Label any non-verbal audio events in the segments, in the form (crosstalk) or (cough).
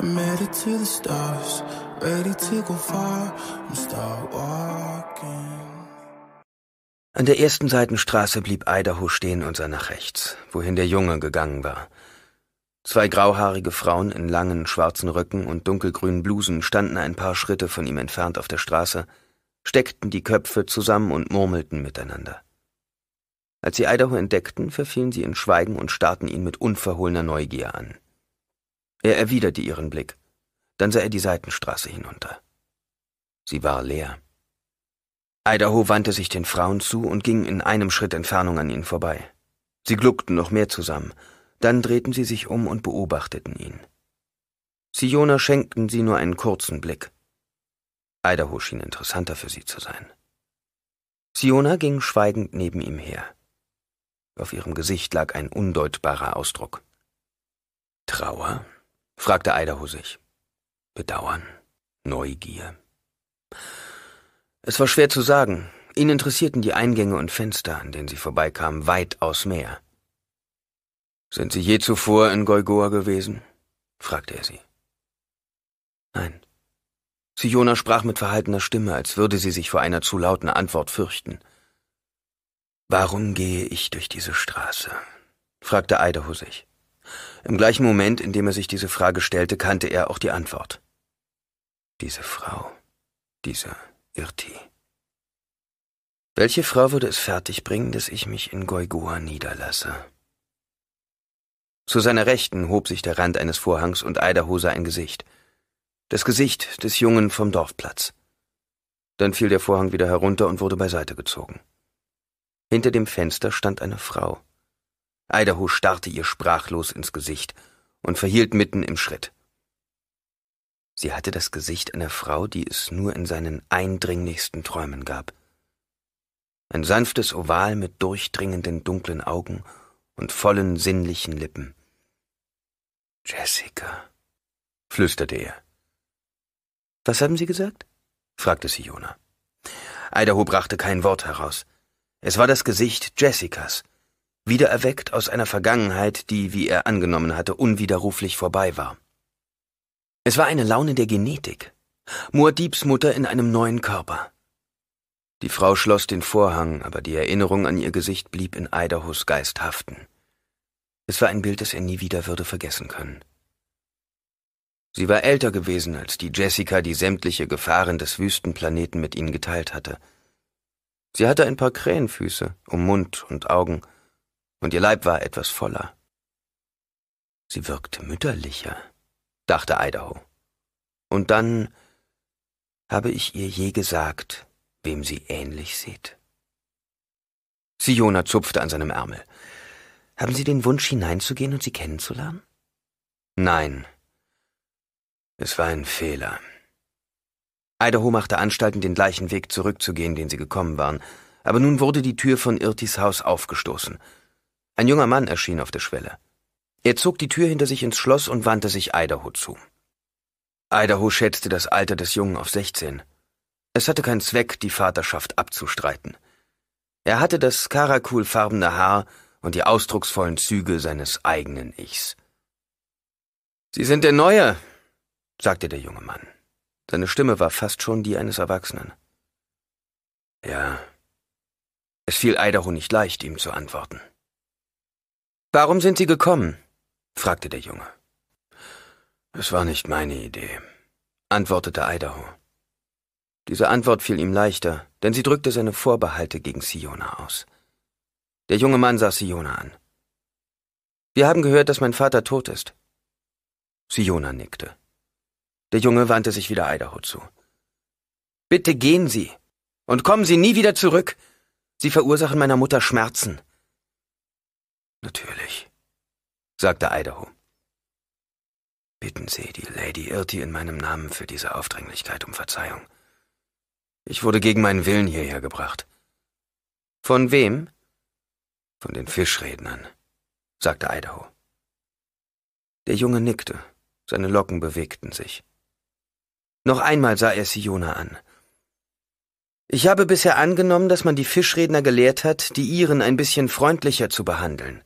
An der ersten Seitenstraße blieb Idaho stehen und sah nach rechts, wohin der Junge gegangen war. Zwei grauhaarige Frauen in langen schwarzen Röcken und dunkelgrünen Blusen standen ein paar Schritte von ihm entfernt auf der Straße, steckten die Köpfe zusammen und murmelten miteinander. Als sie Idaho entdeckten, verfielen sie in Schweigen und starrten ihn mit unverhohlener Neugier an. Er erwiderte ihren Blick. Dann sah er die Seitenstraße hinunter. Sie war leer. Idaho wandte sich den Frauen zu und ging in einem Schritt Entfernung an ihnen vorbei. Sie gluckten noch mehr zusammen. Dann drehten sie sich um und beobachteten ihn. Siona schenkten sie nur einen kurzen Blick. Idaho schien interessanter für sie zu sein. Siona ging schweigend neben ihm her. Auf ihrem Gesicht lag ein undeutbarer Ausdruck. Trauer? fragte Idaho sich. Bedauern, Neugier. Es war schwer zu sagen. Ihn interessierten die Eingänge und Fenster, an denen sie vorbeikamen, weitaus mehr. Sind Sie je zuvor in Goigoa gewesen? fragte er sie. Nein. Siona sprach mit verhaltener Stimme, als würde sie sich vor einer zu lauten Antwort fürchten. Warum gehe ich durch diese Straße? fragte Idaho sich. Im gleichen Moment, in dem er sich diese Frage stellte, kannte er auch die Antwort. Diese Frau, diese Irti. Welche Frau würde es fertigbringen, dass ich mich in Goigoa niederlasse? Zu seiner Rechten hob sich der Rand eines Vorhangs und Idaho sah ein Gesicht. Das Gesicht des Jungen vom Dorfplatz. Dann fiel der Vorhang wieder herunter und wurde beiseite gezogen. Hinter dem Fenster stand eine Frau. Idaho starrte ihr sprachlos ins Gesicht und verhielt mitten im Schritt. Sie hatte das Gesicht einer Frau, die es nur in seinen eindringlichsten Träumen gab. Ein sanftes Oval mit durchdringenden dunklen Augen und vollen sinnlichen Lippen. Jessica, flüsterte er. Was haben Sie gesagt? fragte Siona. Idaho brachte kein Wort heraus. Es war das Gesicht Jessicas, wiedererweckt aus einer Vergangenheit, die, wie er angenommen hatte, unwiderruflich vorbei war. Es war eine Laune der Genetik. Muad'Dibs Mutter in einem neuen Körper. Die Frau schloss den Vorhang, aber die Erinnerung an ihr Gesicht blieb in Idahos Geist haften. Es war ein Bild, das er nie wieder würde vergessen können. Sie war älter gewesen als die Jessica, die sämtliche Gefahren des Wüstenplaneten mit ihnen geteilt hatte. Sie hatte ein paar Krähenfüße um Mund und Augen, und ihr Leib war etwas voller. Sie wirkte mütterlicher, dachte Idaho. Und dann habe ich ihr je gesagt, wem sie ähnlich sieht. Siona zupfte an seinem Ärmel. Haben Sie den Wunsch, hineinzugehen und sie kennenzulernen? Nein. Es war ein Fehler. Idaho machte Anstalten, den gleichen Weg zurückzugehen, den sie gekommen waren, aber nun wurde die Tür von Irtis Haus aufgestoßen. Ein junger Mann erschien auf der Schwelle. Er zog die Tür hinter sich ins Schloss und wandte sich Idaho zu. Idaho schätzte das Alter des Jungen auf 16. Es hatte keinen Zweck, die Vaterschaft abzustreiten. Er hatte das karakulfarbene Haar und die ausdrucksvollen Züge seines eigenen Ichs. Sie sind der Neue, sagte der junge Mann. Seine Stimme war fast schon die eines Erwachsenen. Ja. Es fiel Idaho nicht leicht, ihm zu antworten. Warum sind Sie gekommen? fragte der Junge. Es war nicht meine Idee, antwortete Idaho. Diese Antwort fiel ihm leichter, denn sie drückte seine Vorbehalte gegen Siona aus. Der junge Mann sah Siona an. Wir haben gehört, dass mein Vater tot ist. Siona nickte. Der Junge wandte sich wieder Idaho zu. Bitte gehen Sie und kommen Sie nie wieder zurück. Sie verursachen meiner Mutter Schmerzen. Natürlich, sagte Idaho. Bitten Sie die Lady Irty in meinem Namen für diese Aufdringlichkeit um Verzeihung. Ich wurde gegen meinen Willen hierher gebracht. Von wem? Von den Fischrednern, sagte Idaho. Der Junge nickte, seine Locken bewegten sich. Noch einmal sah er Siona an. Ich habe bisher angenommen, dass man die Fischredner gelehrt hat, die Iren ein bisschen freundlicher zu behandeln.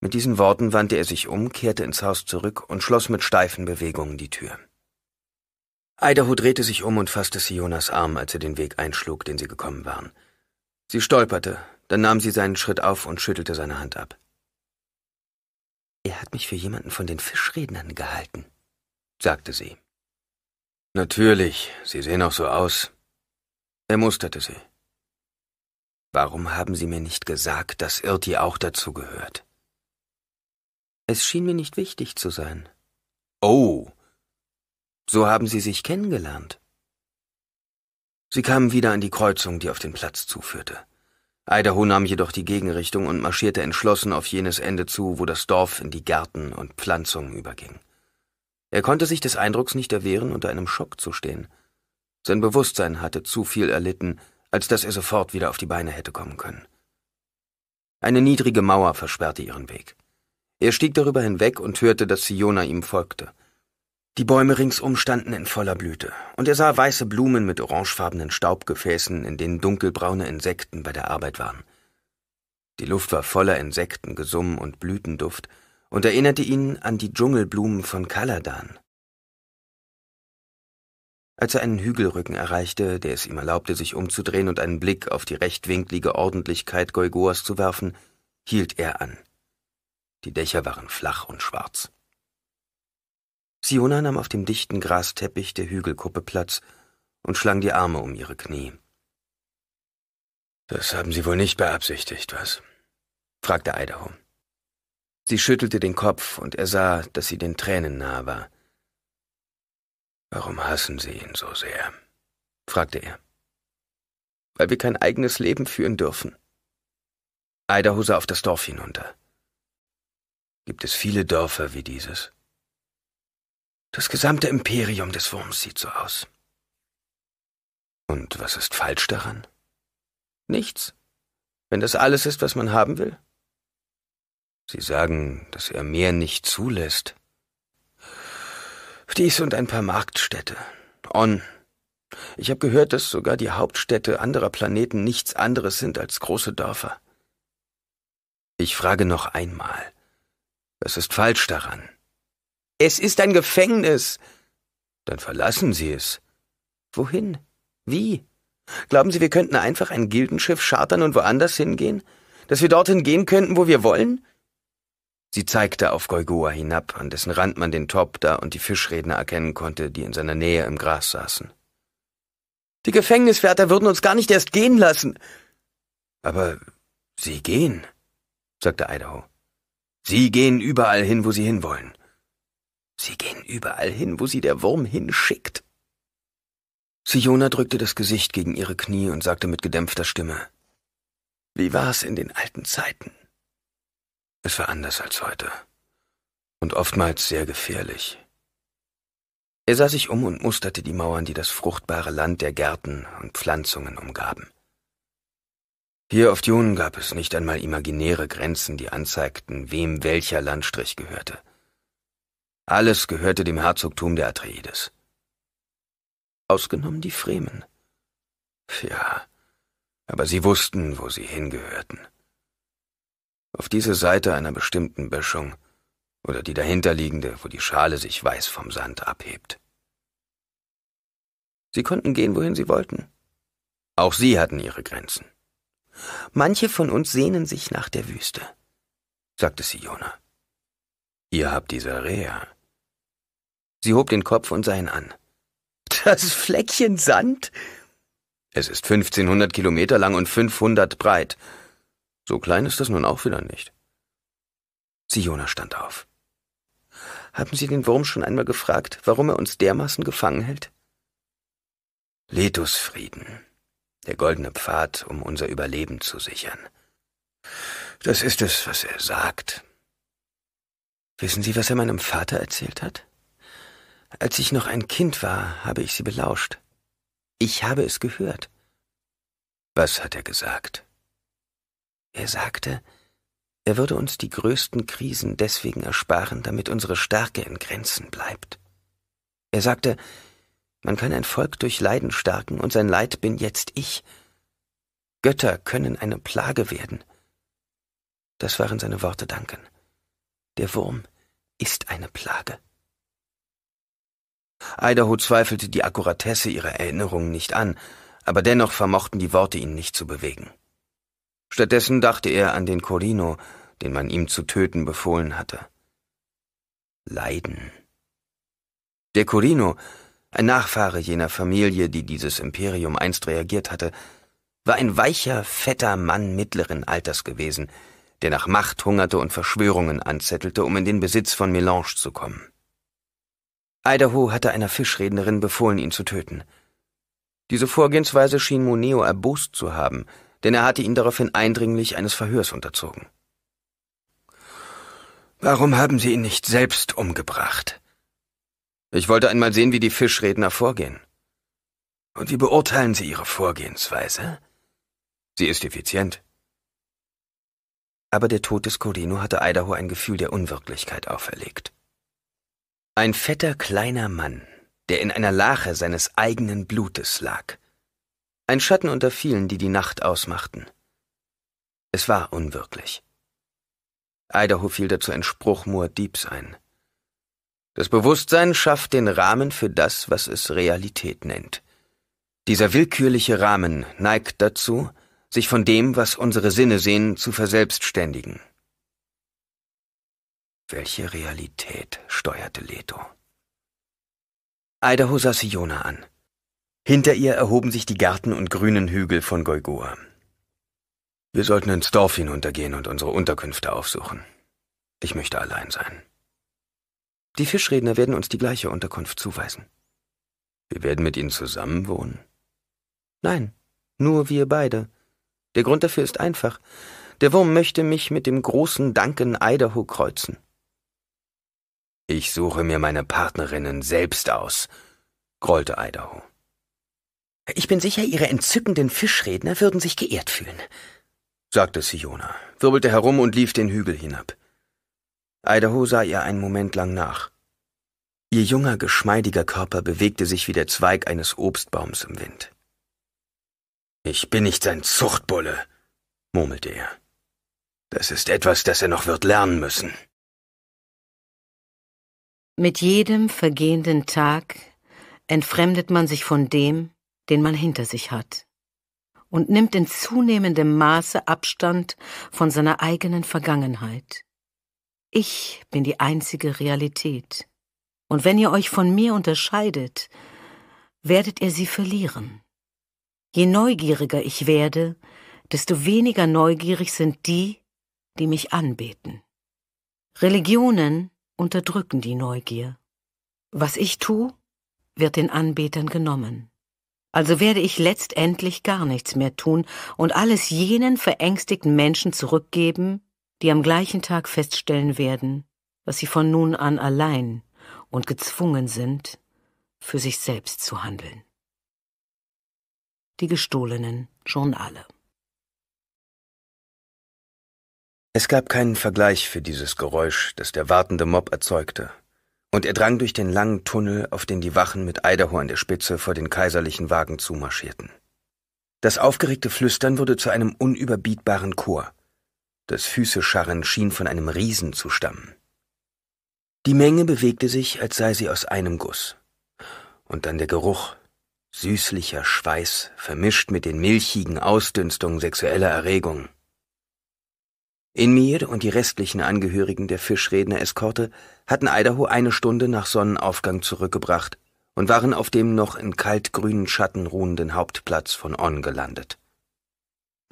Mit diesen Worten wandte er sich um, kehrte ins Haus zurück und schloss mit steifen Bewegungen die Tür. Idaho drehte sich um und fasste Sionas Arm, als er den Weg einschlug, den sie gekommen waren. Sie stolperte, dann nahm sie seinen Schritt auf und schüttelte seine Hand ab. Er hat mich für jemanden von den Fischrednern gehalten, sagte sie. Natürlich, Sie sehen auch so aus. Er musterte sie. Warum haben Sie mir nicht gesagt, dass Irti auch dazu gehört? Es schien mir nicht wichtig zu sein. Oh. So haben Sie sich kennengelernt. Sie kamen wieder an die Kreuzung, die auf den Platz zuführte. Idaho nahm jedoch die Gegenrichtung und marschierte entschlossen auf jenes Ende zu, wo das Dorf in die Gärten und Pflanzungen überging. Er konnte sich des Eindrucks nicht erwehren, unter einem Schock zu stehen. Sein Bewusstsein hatte zu viel erlitten, als dass er sofort wieder auf die Beine hätte kommen können. Eine niedrige Mauer versperrte ihren Weg. Er stieg darüber hinweg und hörte, dass Siona ihm folgte. Die Bäume ringsum standen in voller Blüte, und er sah weiße Blumen mit orangefarbenen Staubgefäßen, in denen dunkelbraune Insekten bei der Arbeit waren. Die Luft war voller Insektengesumm und Blütenduft und erinnerte ihn an die Dschungelblumen von Kaladan. Als er einen Hügelrücken erreichte, der es ihm erlaubte, sich umzudrehen und einen Blick auf die rechtwinklige Ordentlichkeit Goigoas zu werfen, hielt er an. Die Dächer waren flach und schwarz. Siona nahm auf dem dichten Grasteppich der Hügelkuppe Platz und schlang die Arme um ihre Knie. Das haben Sie wohl nicht beabsichtigt, was? fragte Idaho. Sie schüttelte den Kopf und er sah, dass sie den Tränen nahe war. Warum hassen Sie ihn so sehr? fragte er. Weil wir kein eigenes Leben führen dürfen. Idaho sah auf das Dorf hinunter gibt es viele Dörfer wie dieses. Das gesamte Imperium des Wurms sieht so aus. Und was ist falsch daran? Nichts, wenn das alles ist, was man haben will. Sie sagen, dass er mehr nicht zulässt. Dies und ein paar Marktstädte. On. Ich habe gehört, dass sogar die Hauptstädte anderer Planeten nichts anderes sind als große Dörfer. Ich frage noch einmal. Was ist falsch daran? Es ist ein Gefängnis. Dann verlassen Sie es. Wohin? Wie? Glauben Sie, wir könnten einfach ein Gildenschiff chartern und woanders hingehen? Dass wir dorthin gehen könnten, wo wir wollen? Sie zeigte auf Goigoa hinab, an dessen Rand man den Topda und die Fischredner erkennen konnte, die in seiner Nähe im Gras saßen. Die Gefängniswärter würden uns gar nicht erst gehen lassen. Aber sie gehen, sagte Idaho. Sie gehen überall hin, wo Sie hinwollen. Sie gehen überall hin, wo Sie der Wurm hinschickt. Siona drückte das Gesicht gegen ihre Knie und sagte mit gedämpfter Stimme, Wie war's in den alten Zeiten? Es war anders als heute und oftmals sehr gefährlich. Er sah sich um und musterte die Mauern, die das fruchtbare Land der Gärten und Pflanzungen umgaben. Hier auf Dune gab es nicht einmal imaginäre Grenzen, die anzeigten, wem welcher Landstrich gehörte. Alles gehörte dem Herzogtum der Atreides. Ausgenommen die Fremen. Ja, aber sie wussten, wo sie hingehörten. Auf diese Seite einer bestimmten Böschung oder die dahinterliegende, wo die Schale sich weiß vom Sand abhebt. Sie konnten gehen, wohin sie wollten. Auch sie hatten ihre Grenzen. Manche von uns sehnen sich nach der Wüste, sagte Siona. Ihr habt diese Rehe. Sie hob den Kopf und sah ihn an. Das Fleckchen Sand? Es ist 1500 Kilometer lang und 500 breit. So klein ist das nun auch wieder nicht. Siona stand auf. Haben Sie den Wurm schon einmal gefragt, warum er uns dermaßen gefangen hält? Letusfrieden, der goldene Pfad, um unser Überleben zu sichern. Das ist es, was er sagt. Wissen Sie, was er meinem Vater erzählt hat? Als ich noch ein Kind war, habe ich sie belauscht. Ich habe es gehört. Was hat er gesagt? Er sagte, er würde uns die größten Krisen deswegen ersparen, damit unsere Stärke in Grenzen bleibt. Er sagte, man kann ein Volk durch Leiden stärken, und sein Leid bin jetzt ich. Götter können eine Plage werden. Das waren seine Worte, Duncan. Der Wurm ist eine Plage. Idaho zweifelte die Akkuratesse ihrer Erinnerungen nicht an, aber dennoch vermochten die Worte ihn nicht zu bewegen. Stattdessen dachte er an den Corino, den man ihm zu töten befohlen hatte. Leiden. Der Corino, ein Nachfahre jener Familie, die dieses Imperium einst reagiert hatte, war ein weicher, fetter Mann mittleren Alters gewesen, der nach Macht hungerte und Verschwörungen anzettelte, um in den Besitz von Melange zu kommen. Idaho hatte einer Fischrednerin befohlen, ihn zu töten. Diese Vorgehensweise schien Moneo erbost zu haben, denn er hatte ihn daraufhin eindringlich eines Verhörs unterzogen. Warum haben Sie ihn nicht selbst umgebracht? Ich wollte einmal sehen, wie die Fischredner vorgehen. Und wie beurteilen Sie Ihre Vorgehensweise? Sie ist effizient. Aber der Tod des Corino hatte Idaho ein Gefühl der Unwirklichkeit auferlegt. Ein fetter kleiner Mann, der in einer Lache seines eigenen Blutes lag. Ein Schatten unter vielen, die die Nacht ausmachten. Es war unwirklich. Idaho fiel dazu ein Spruch Moor Diebs ein. Das Bewusstsein schafft den Rahmen für das, was es Realität nennt. Dieser willkürliche Rahmen neigt dazu, sich von dem, was unsere Sinne sehen, zu verselbstständigen. Welche Realität steuerte Leto? Idaho sah Siona an. Hinter ihr erhoben sich die Garten und grünen Hügel von Goigoa. Wir sollten ins Dorf hinuntergehen und unsere Unterkünfte aufsuchen. Ich möchte allein sein. Die Fischredner werden uns die gleiche Unterkunft zuweisen. Wir werden mit ihnen zusammen wohnen. Nein, nur wir beide. Der Grund dafür ist einfach. Der Wurm möchte mich mit dem großen Duncan Idaho kreuzen. Ich suche mir meine Partnerinnen selbst aus, grollte Idaho. Ich bin sicher, Ihre entzückenden Fischredner würden sich geehrt fühlen, sagte Siona, wirbelte herum und lief den Hügel hinab. Idaho sah ihr einen Moment lang nach. Ihr junger, geschmeidiger Körper bewegte sich wie der Zweig eines Obstbaums im Wind. Ich bin nicht sein Zuchtbulle, murmelte er. Das ist etwas, das er noch wird lernen müssen. Mit jedem vergehenden Tag entfremdet man sich von dem, den man hinter sich hat, und nimmt in zunehmendem Maße Abstand von seiner eigenen Vergangenheit. Ich bin die einzige Realität. Und wenn ihr euch von mir unterscheidet, werdet ihr sie verlieren. Je neugieriger ich werde, desto weniger neugierig sind die, die mich anbeten. Religionen unterdrücken die Neugier. Was ich tue, wird den Anbetern genommen. Also werde ich letztendlich gar nichts mehr tun und alles jenen verängstigten Menschen zurückgeben, die am gleichen Tag feststellen werden, was sie von nun an allein und gezwungen sind, für sich selbst zu handeln. Die gestohlenen Journale. Es gab keinen Vergleich für dieses Geräusch, das der wartende Mob erzeugte, und er drang durch den langen Tunnel, auf den die Wachen mit Idaho an der Spitze vor den kaiserlichen Wagen zumarschierten. Das aufgeregte Flüstern wurde zu einem unüberbietbaren Chor. Das Füßescharren schien von einem Riesen zu stammen. Die Menge bewegte sich, als sei sie aus einem Guss. Und dann der Geruch, süßlicher Schweiß, vermischt mit den milchigen Ausdünstungen sexueller Erregung. In mir und die restlichen Angehörigen der Fischredner-Eskorte hatten Idaho eine Stunde nach Sonnenaufgang zurückgebracht und waren auf dem noch in kaltgrünen Schatten ruhenden Hauptplatz von On gelandet.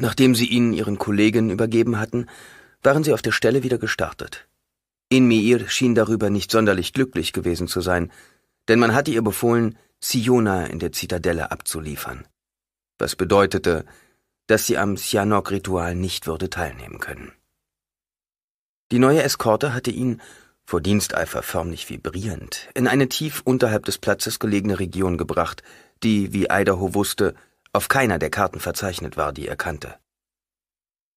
Nachdem sie ihn ihren Kollegen übergeben hatten, waren sie auf der Stelle wieder gestartet. Inmiir schien darüber nicht sonderlich glücklich gewesen zu sein, denn man hatte ihr befohlen, Siona in der Zitadelle abzuliefern, was bedeutete, dass sie am Sianok-Ritual nicht würde teilnehmen können. Die neue Eskorte hatte ihn, vor Diensteifer förmlich vibrierend, in eine tief unterhalb des Platzes gelegene Region gebracht, die, wie Idaho wusste, auf keiner der Karten verzeichnet war, die er kannte.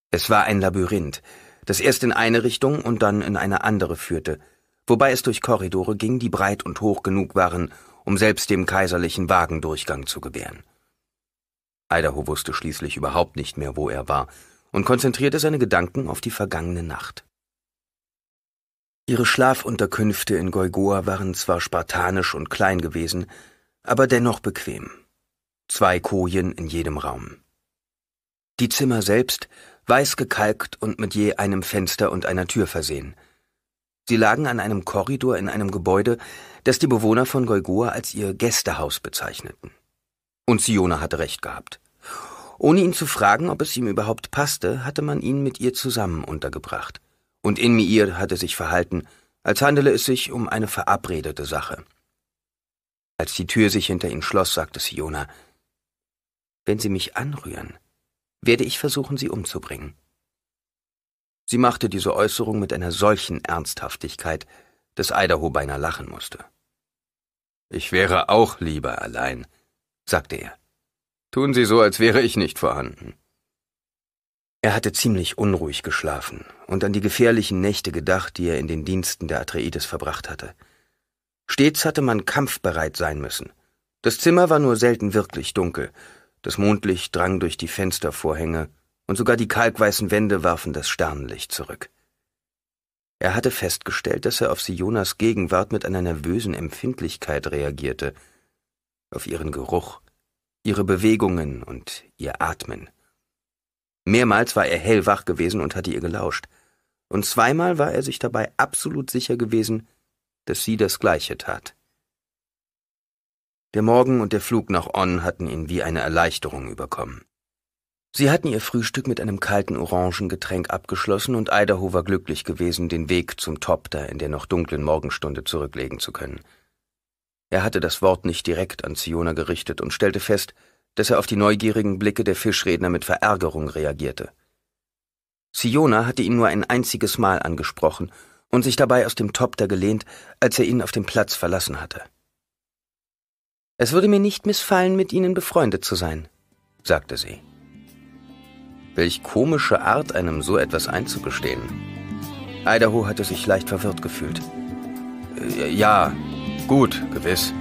Es war ein Labyrinth, das erst in eine Richtung und dann in eine andere führte, wobei es durch Korridore ging, die breit und hoch genug waren, um selbst dem kaiserlichen Wagen Durchgang zu gewähren. Idaho wusste schließlich überhaupt nicht mehr, wo er war, und konzentrierte seine Gedanken auf die vergangene Nacht. Ihre Schlafunterkünfte in Goigoa waren zwar spartanisch und klein gewesen, aber dennoch bequem zwei Kojen in jedem Raum. Die Zimmer selbst weiß gekalkt und mit je einem Fenster und einer Tür versehen. Sie lagen an einem Korridor in einem Gebäude, das die Bewohner von Golgoa als ihr Gästehaus bezeichneten. Und Siona hatte recht gehabt. Ohne ihn zu fragen, ob es ihm überhaupt passte, hatte man ihn mit ihr zusammen untergebracht. Und in mir hatte sich verhalten, als handele es sich um eine verabredete Sache. Als die Tür sich hinter ihn schloss, sagte Siona, wenn Sie mich anrühren, werde ich versuchen, Sie umzubringen. Sie machte diese Äußerung mit einer solchen Ernsthaftigkeit, dass Idaho beinahe lachen musste. Ich wäre auch lieber allein, sagte er. Tun Sie so, als wäre ich nicht vorhanden. Er hatte ziemlich unruhig geschlafen und an die gefährlichen Nächte gedacht, die er in den Diensten der Atreides verbracht hatte. Stets hatte man kampfbereit sein müssen. Das Zimmer war nur selten wirklich dunkel, das Mondlicht drang durch die Fenstervorhänge, und sogar die kalkweißen Wände warfen das Sternenlicht zurück. Er hatte festgestellt, dass er auf Sionas Gegenwart mit einer nervösen Empfindlichkeit reagierte, auf ihren Geruch, ihre Bewegungen und ihr Atmen. Mehrmals war er hellwach gewesen und hatte ihr gelauscht, und zweimal war er sich dabei absolut sicher gewesen, dass sie das gleiche tat. Der Morgen und der Flug nach On hatten ihn wie eine Erleichterung überkommen. Sie hatten ihr Frühstück mit einem kalten Orangengetränk abgeschlossen und Idaho war glücklich gewesen, den Weg zum Topter in der noch dunklen Morgenstunde zurücklegen zu können. Er hatte das Wort nicht direkt an Siona gerichtet und stellte fest, dass er auf die neugierigen Blicke der Fischredner mit Verärgerung reagierte. Siona hatte ihn nur ein einziges Mal angesprochen und sich dabei aus dem Topter gelehnt, als er ihn auf dem Platz verlassen hatte. Es würde mir nicht missfallen, mit Ihnen befreundet zu sein, sagte sie. Welch komische Art, einem so etwas einzugestehen. Idaho hatte sich leicht verwirrt gefühlt. Äh, ja, gut, gewiss.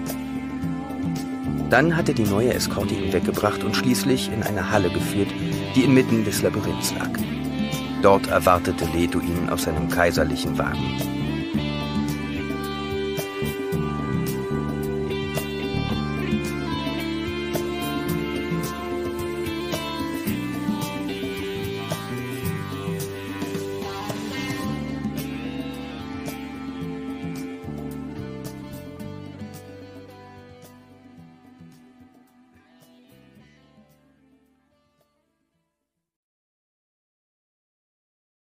Dann hatte die neue Eskorte ihn weggebracht und schließlich in eine Halle geführt, die inmitten des Labyrinths lag. Dort erwartete Leto ihn auf seinem kaiserlichen Wagen.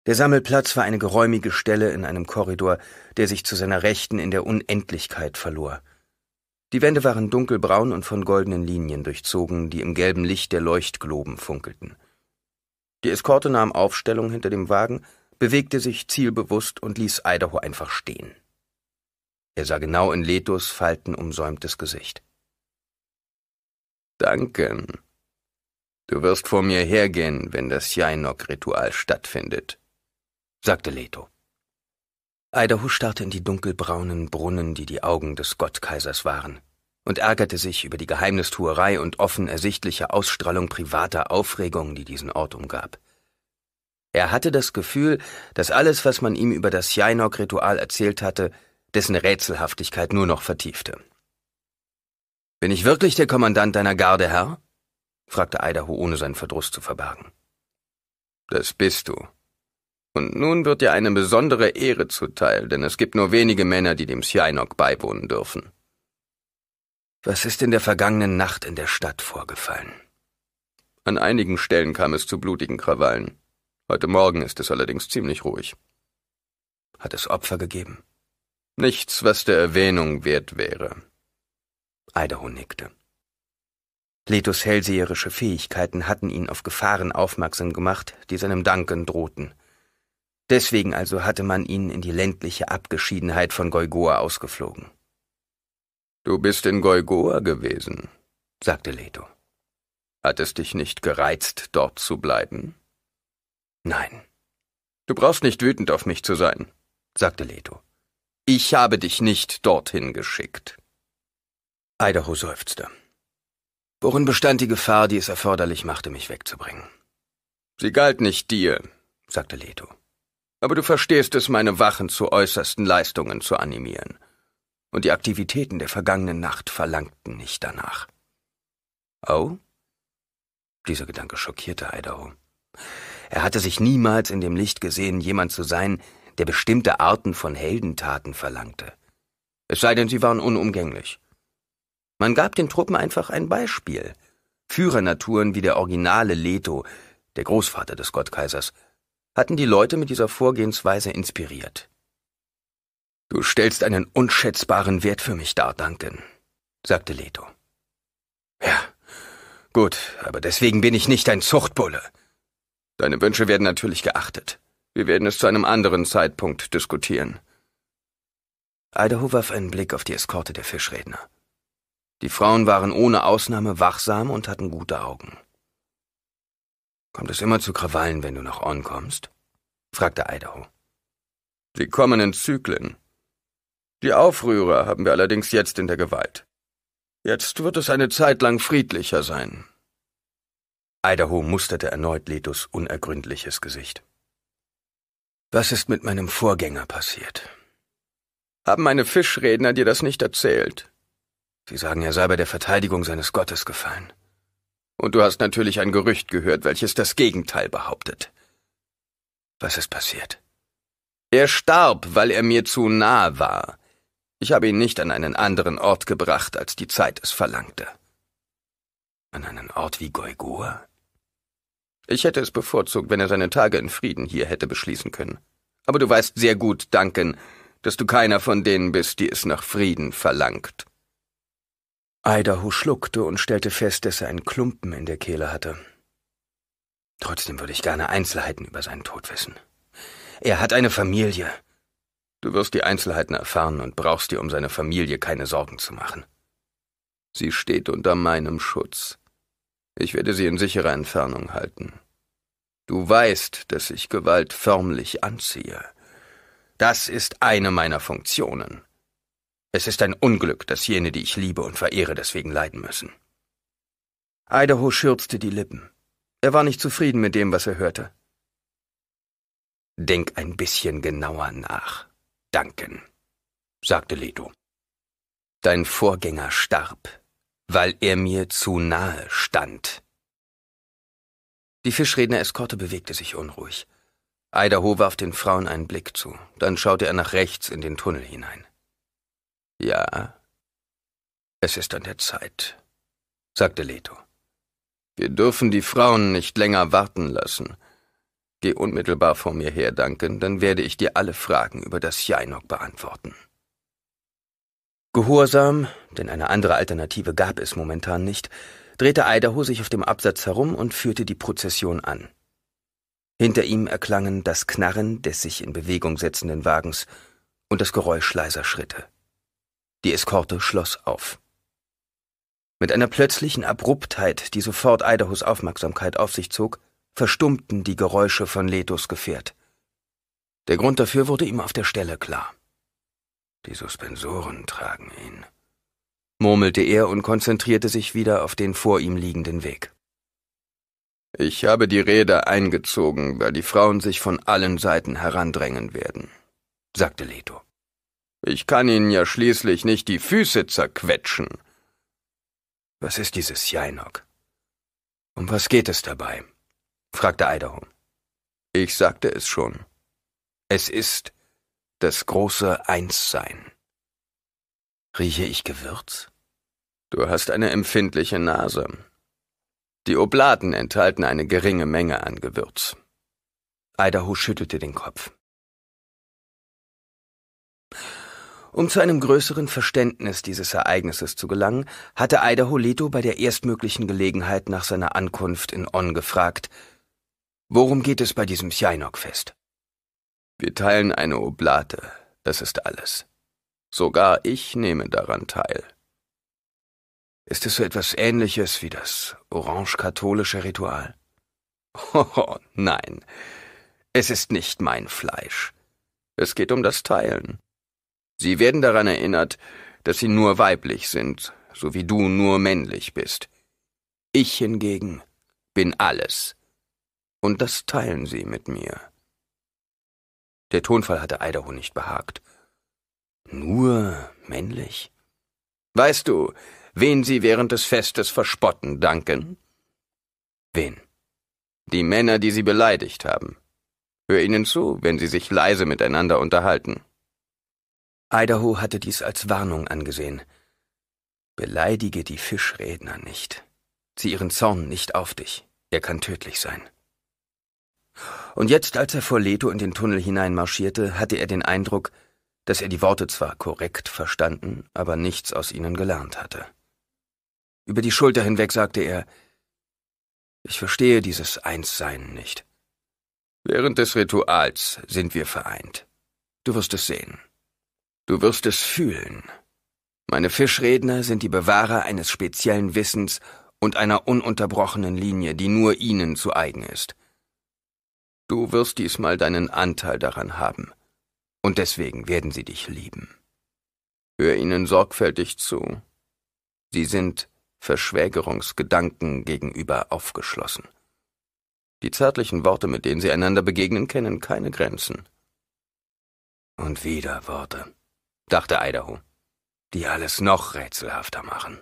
Der Sammelplatz war eine geräumige Stelle in einem Korridor, der sich zu seiner Rechten in der Unendlichkeit verlor. Die Wände waren dunkelbraun und von goldenen Linien durchzogen, die im gelben Licht der Leuchtgloben funkelten. Die Eskorte nahm Aufstellung hinter dem Wagen, bewegte sich zielbewusst und ließ Idaho einfach stehen. Er sah genau in Letos faltenumsäumtes Gesicht. Danke. Du wirst vor mir hergehen, wenn das Jainok-Ritual stattfindet sagte Leto. Idaho starrte in die dunkelbraunen Brunnen, die die Augen des Gottkaisers waren, und ärgerte sich über die Geheimnistuerei und offen ersichtliche Ausstrahlung privater Aufregung, die diesen Ort umgab. Er hatte das Gefühl, dass alles, was man ihm über das Jainok-Ritual erzählt hatte, dessen Rätselhaftigkeit nur noch vertiefte. Bin ich wirklich der Kommandant deiner Garde, Herr? fragte Idaho, ohne seinen Verdruss zu verbergen. Das bist du, und nun wird dir eine besondere Ehre zuteil, denn es gibt nur wenige Männer, die dem Sjainok beiwohnen dürfen. Was ist in der vergangenen Nacht in der Stadt vorgefallen? An einigen Stellen kam es zu blutigen Krawallen. Heute Morgen ist es allerdings ziemlich ruhig. Hat es Opfer gegeben? Nichts, was der Erwähnung wert wäre. Idaho nickte. Letos hellseherische Fähigkeiten hatten ihn auf Gefahren aufmerksam gemacht, die seinem Danken drohten. Deswegen also hatte man ihn in die ländliche Abgeschiedenheit von Goigoa ausgeflogen. Du bist in Goigoa gewesen, sagte Leto. Hat es dich nicht gereizt, dort zu bleiben? Nein. Du brauchst nicht wütend auf mich zu sein, sagte Leto. Ich habe dich nicht dorthin geschickt. Idaho seufzte. Worin bestand die Gefahr, die es erforderlich machte, mich wegzubringen? Sie galt nicht dir, sagte Leto. Aber du verstehst es, meine Wachen zu äußersten Leistungen zu animieren. Und die Aktivitäten der vergangenen Nacht verlangten nicht danach. Oh? Dieser Gedanke schockierte Idaho. Er hatte sich niemals in dem Licht gesehen, jemand zu sein, der bestimmte Arten von Heldentaten verlangte. Es sei denn, sie waren unumgänglich. Man gab den Truppen einfach ein Beispiel. Führernaturen wie der originale Leto, der Großvater des Gottkaisers, hatten die Leute mit dieser Vorgehensweise inspiriert. Du stellst einen unschätzbaren Wert für mich dar, Duncan, sagte Leto. Ja, gut, aber deswegen bin ich nicht ein Zuchtbulle. Deine Wünsche werden natürlich geachtet. Wir werden es zu einem anderen Zeitpunkt diskutieren. Idaho warf einen Blick auf die Eskorte der Fischredner. Die Frauen waren ohne Ausnahme wachsam und hatten gute Augen. Kommt es immer zu Krawallen, wenn du nach On kommst? fragte Idaho. Sie kommen in Zyklen. Die Aufrührer haben wir allerdings jetzt in der Gewalt. Jetzt wird es eine Zeit lang friedlicher sein. Idaho musterte erneut Letos unergründliches Gesicht. Was ist mit meinem Vorgänger passiert? Haben meine Fischredner dir das nicht erzählt? Sie sagen, er sei bei der Verteidigung seines Gottes gefallen. Und du hast natürlich ein Gerücht gehört, welches das Gegenteil behauptet. Was ist passiert? Er starb, weil er mir zu nah war. Ich habe ihn nicht an einen anderen Ort gebracht, als die Zeit es verlangte. An einen Ort wie Goigur? Ich hätte es bevorzugt, wenn er seine Tage in Frieden hier hätte beschließen können. Aber du weißt sehr gut, Duncan, dass du keiner von denen bist, die es nach Frieden verlangt. Idaho schluckte und stellte fest, dass er einen Klumpen in der Kehle hatte. Trotzdem würde ich gerne Einzelheiten über seinen Tod wissen. Er hat eine Familie. Du wirst die Einzelheiten erfahren und brauchst dir um seine Familie keine Sorgen zu machen. Sie steht unter meinem Schutz. Ich werde sie in sicherer Entfernung halten. Du weißt, dass ich Gewalt förmlich anziehe. Das ist eine meiner Funktionen. Es ist ein Unglück, dass jene, die ich liebe und verehre, deswegen leiden müssen. Idaho schürzte die Lippen. Er war nicht zufrieden mit dem, was er hörte. Denk ein bisschen genauer nach, Duncan, sagte Leto. Dein Vorgänger starb, weil er mir zu nahe stand. Die Fischredner-Eskorte bewegte sich unruhig. Idaho warf den Frauen einen Blick zu, dann schaute er nach rechts in den Tunnel hinein. Ja, es ist an der Zeit, sagte Leto. Wir dürfen die Frauen nicht länger warten lassen. Geh unmittelbar vor mir her, Duncan, dann werde ich dir alle Fragen über das Jainok beantworten. Gehorsam, denn eine andere Alternative gab es momentan nicht, drehte Idaho sich auf dem Absatz herum und führte die Prozession an. Hinter ihm erklangen das Knarren des sich in Bewegung setzenden Wagens und das Geräusch leiser Schritte. Die Eskorte schloss auf. Mit einer plötzlichen Abruptheit, die sofort Idahos Aufmerksamkeit auf sich zog, verstummten die Geräusche von Letos Gefährt. Der Grund dafür wurde ihm auf der Stelle klar. Die Suspensoren tragen ihn, murmelte er und konzentrierte sich wieder auf den vor ihm liegenden Weg. Ich habe die Räder eingezogen, weil die Frauen sich von allen Seiten herandrängen werden, sagte Leto. Ich kann Ihnen ja schließlich nicht die Füße zerquetschen. Was ist dieses Jainok? Um was geht es dabei? fragte Idaho. Ich sagte es schon. Es ist das große Einssein. Rieche ich Gewürz? Du hast eine empfindliche Nase. Die Oblaten enthalten eine geringe Menge an Gewürz. Idaho schüttelte den Kopf. Um zu einem größeren Verständnis dieses Ereignisses zu gelangen, hatte Idaho Leto bei der erstmöglichen Gelegenheit nach seiner Ankunft in On gefragt, Worum geht es bei diesem Chianok-Fest? Wir teilen eine Oblate, das ist alles. Sogar ich nehme daran teil. Ist es so etwas Ähnliches wie das orange-katholische Ritual? (laughs) Oh, nein. Es ist nicht mein Fleisch. Es geht um das Teilen. Sie werden daran erinnert, dass sie nur weiblich sind, so wie du nur männlich bist. Ich hingegen bin alles. Und das teilen sie mit mir. Der Tonfall hatte Idaho nicht behagt. Nur männlich? Weißt du, wen sie während des Festes verspotten, danken? Wen? Die Männer, die sie beleidigt haben. Hör ihnen zu, wenn sie sich leise miteinander unterhalten. Idaho hatte dies als Warnung angesehen. Beleidige die Fischredner nicht. Zieh ihren Zorn nicht auf dich. Er kann tödlich sein. Und jetzt, als er vor Leto in den Tunnel hineinmarschierte, hatte er den Eindruck, dass er die Worte zwar korrekt verstanden, aber nichts aus ihnen gelernt hatte. Über die Schulter hinweg sagte er, ich verstehe dieses Einssein nicht. Während des Rituals sind wir vereint. Du wirst es sehen. Du wirst es fühlen. Meine Fischredner sind die Bewahrer eines speziellen Wissens und einer ununterbrochenen Linie, die nur ihnen zu eigen ist. Du wirst diesmal deinen Anteil daran haben, und deswegen werden sie dich lieben. Hör ihnen sorgfältig zu. Sie sind Verschwägerungsgedanken gegenüber aufgeschlossen. Die zärtlichen Worte, mit denen sie einander begegnen, kennen keine Grenzen. Und wieder Worte dachte Idaho, die alles noch rätselhafter machen.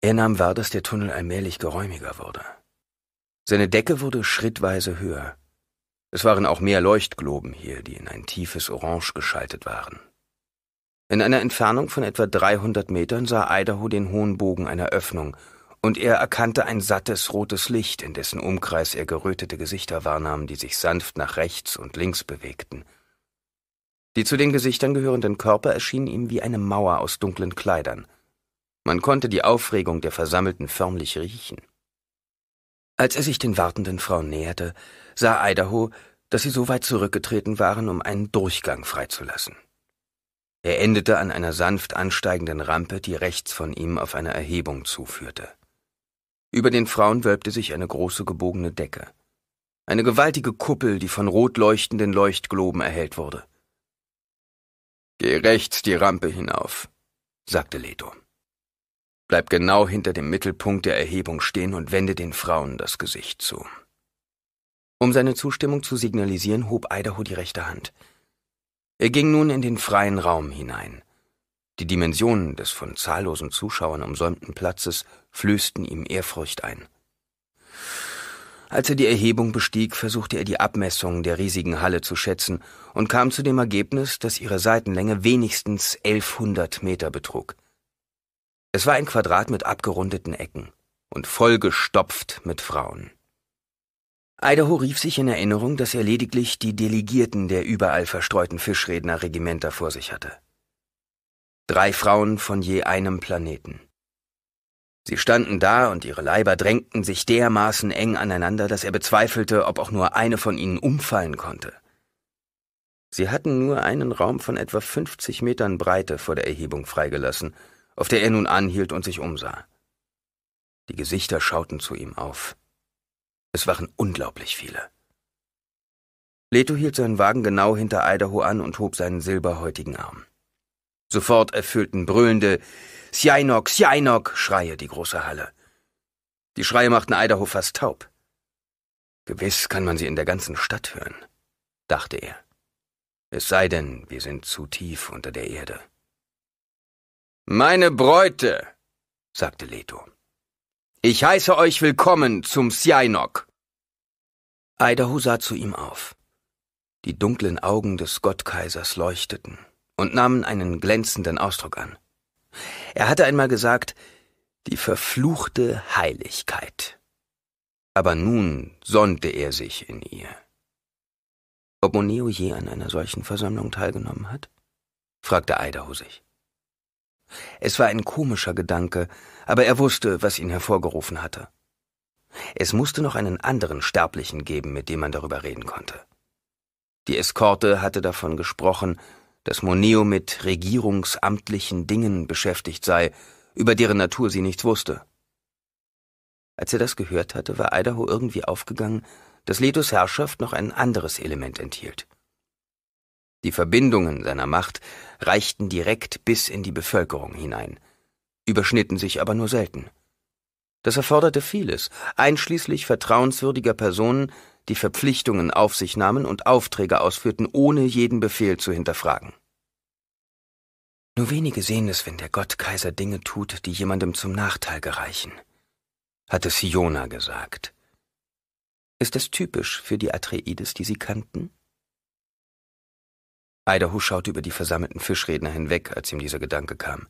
Er nahm wahr, dass der Tunnel allmählich geräumiger wurde. Seine Decke wurde schrittweise höher. Es waren auch mehr Leuchtgloben hier, die in ein tiefes Orange geschaltet waren. In einer Entfernung von etwa 300 Metern sah Idaho den hohen Bogen einer Öffnung, und er erkannte ein sattes rotes Licht, in dessen Umkreis er gerötete Gesichter wahrnahm, die sich sanft nach rechts und links bewegten – die zu den Gesichtern gehörenden Körper erschienen ihm wie eine Mauer aus dunklen Kleidern. Man konnte die Aufregung der Versammelten förmlich riechen. Als er sich den wartenden Frauen näherte, sah Idaho, dass sie so weit zurückgetreten waren, um einen Durchgang freizulassen. Er endete an einer sanft ansteigenden Rampe, die rechts von ihm auf eine Erhebung zuführte. Über den Frauen wölbte sich eine große gebogene Decke. Eine gewaltige Kuppel, die von rot leuchtenden Leuchtgloben erhellt wurde. Geh rechts die Rampe hinauf, sagte Leto. Bleib genau hinter dem Mittelpunkt der Erhebung stehen und wende den Frauen das Gesicht zu. Um seine Zustimmung zu signalisieren, hob Idaho die rechte Hand. Er ging nun in den freien Raum hinein. Die Dimensionen des von zahllosen Zuschauern umsäumten Platzes flößten ihm Ehrfurcht ein. Als er die Erhebung bestieg, versuchte er die Abmessungen der riesigen Halle zu schätzen und kam zu dem Ergebnis, dass ihre Seitenlänge wenigstens 1100 Meter betrug. Es war ein Quadrat mit abgerundeten Ecken und vollgestopft mit Frauen. Idaho rief sich in Erinnerung, dass er lediglich die Delegierten der überall verstreuten Fischrednerregimenter vor sich hatte. Drei Frauen von je einem Planeten. Sie standen da und ihre Leiber drängten sich dermaßen eng aneinander, dass er bezweifelte, ob auch nur eine von ihnen umfallen konnte. Sie hatten nur einen Raum von etwa 50 Metern Breite vor der Erhebung freigelassen, auf der er nun anhielt und sich umsah. Die Gesichter schauten zu ihm auf. Es waren unglaublich viele. Leto hielt seinen Wagen genau hinter Idaho an und hob seinen silberhäutigen Arm. Sofort erfüllten brüllende Sjainok, Sjainok Schreie die große Halle. Die Schreie machten Idaho fast taub. Gewiss kann man sie in der ganzen Stadt hören, dachte er. Es sei denn, wir sind zu tief unter der Erde. Meine Bräute, sagte Leto. Ich heiße euch willkommen zum Sjainok. Idaho sah zu ihm auf. Die dunklen Augen des Gottkaisers leuchteten und nahmen einen glänzenden Ausdruck an. Er hatte einmal gesagt, die verfluchte Heiligkeit. Aber nun sonnte er sich in ihr. Ob Moneo je an einer solchen Versammlung teilgenommen hat? fragte Idaho sich. Es war ein komischer Gedanke, aber er wusste, was ihn hervorgerufen hatte. Es musste noch einen anderen Sterblichen geben, mit dem man darüber reden konnte. Die Eskorte hatte davon gesprochen, dass Moneo mit regierungsamtlichen Dingen beschäftigt sei, über deren Natur sie nichts wusste. Als er das gehört hatte, war Idaho irgendwie aufgegangen, dass Letos Herrschaft noch ein anderes Element enthielt. Die Verbindungen seiner Macht reichten direkt bis in die Bevölkerung hinein, überschnitten sich aber nur selten. Das erforderte vieles, einschließlich vertrauenswürdiger Personen, die Verpflichtungen auf sich nahmen und Aufträge ausführten, ohne jeden Befehl zu hinterfragen. Nur wenige sehen es, wenn der Gottkaiser Dinge tut, die jemandem zum Nachteil gereichen, hatte Siona gesagt. Ist das typisch für die Atreides, die sie kannten? Idaho schaute über die versammelten Fischredner hinweg, als ihm dieser Gedanke kam.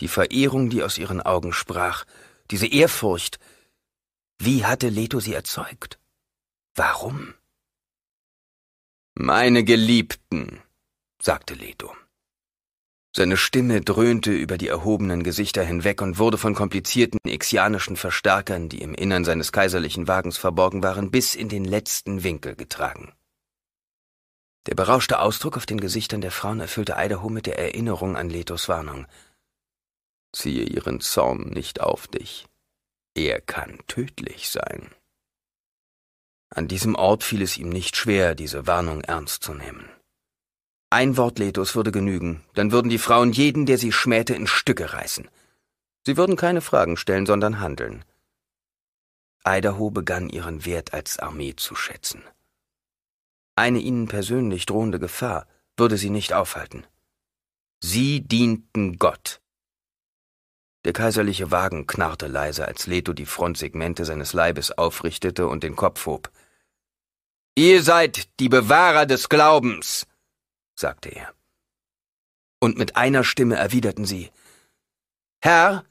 Die Verehrung, die aus ihren Augen sprach, diese Ehrfurcht, wie hatte Leto sie erzeugt? Warum? Meine Geliebten, sagte Leto. Seine Stimme dröhnte über die erhobenen Gesichter hinweg und wurde von komplizierten ixianischen Verstärkern, die im Innern seines kaiserlichen Wagens verborgen waren, bis in den letzten Winkel getragen. Der berauschte Ausdruck auf den Gesichtern der Frauen erfüllte Idaho mit der Erinnerung an Letos Warnung. Ziehe ihren Zorn nicht auf dich. Er kann tödlich sein. An diesem Ort fiel es ihm nicht schwer, diese Warnung ernst zu nehmen. Ein Wort Letos würde genügen, dann würden die Frauen jeden, der sie schmähte, in Stücke reißen. Sie würden keine Fragen stellen, sondern handeln. Idaho begann ihren Wert als Armee zu schätzen. Eine ihnen persönlich drohende Gefahr würde sie nicht aufhalten. Sie dienten Gott. Der kaiserliche Wagen knarrte leise, als Leto die Frontsegmente seines Leibes aufrichtete und den Kopf hob. Ihr seid die Bewahrer des Glaubens, sagte er. Und mit einer Stimme erwiderten sie, Herr,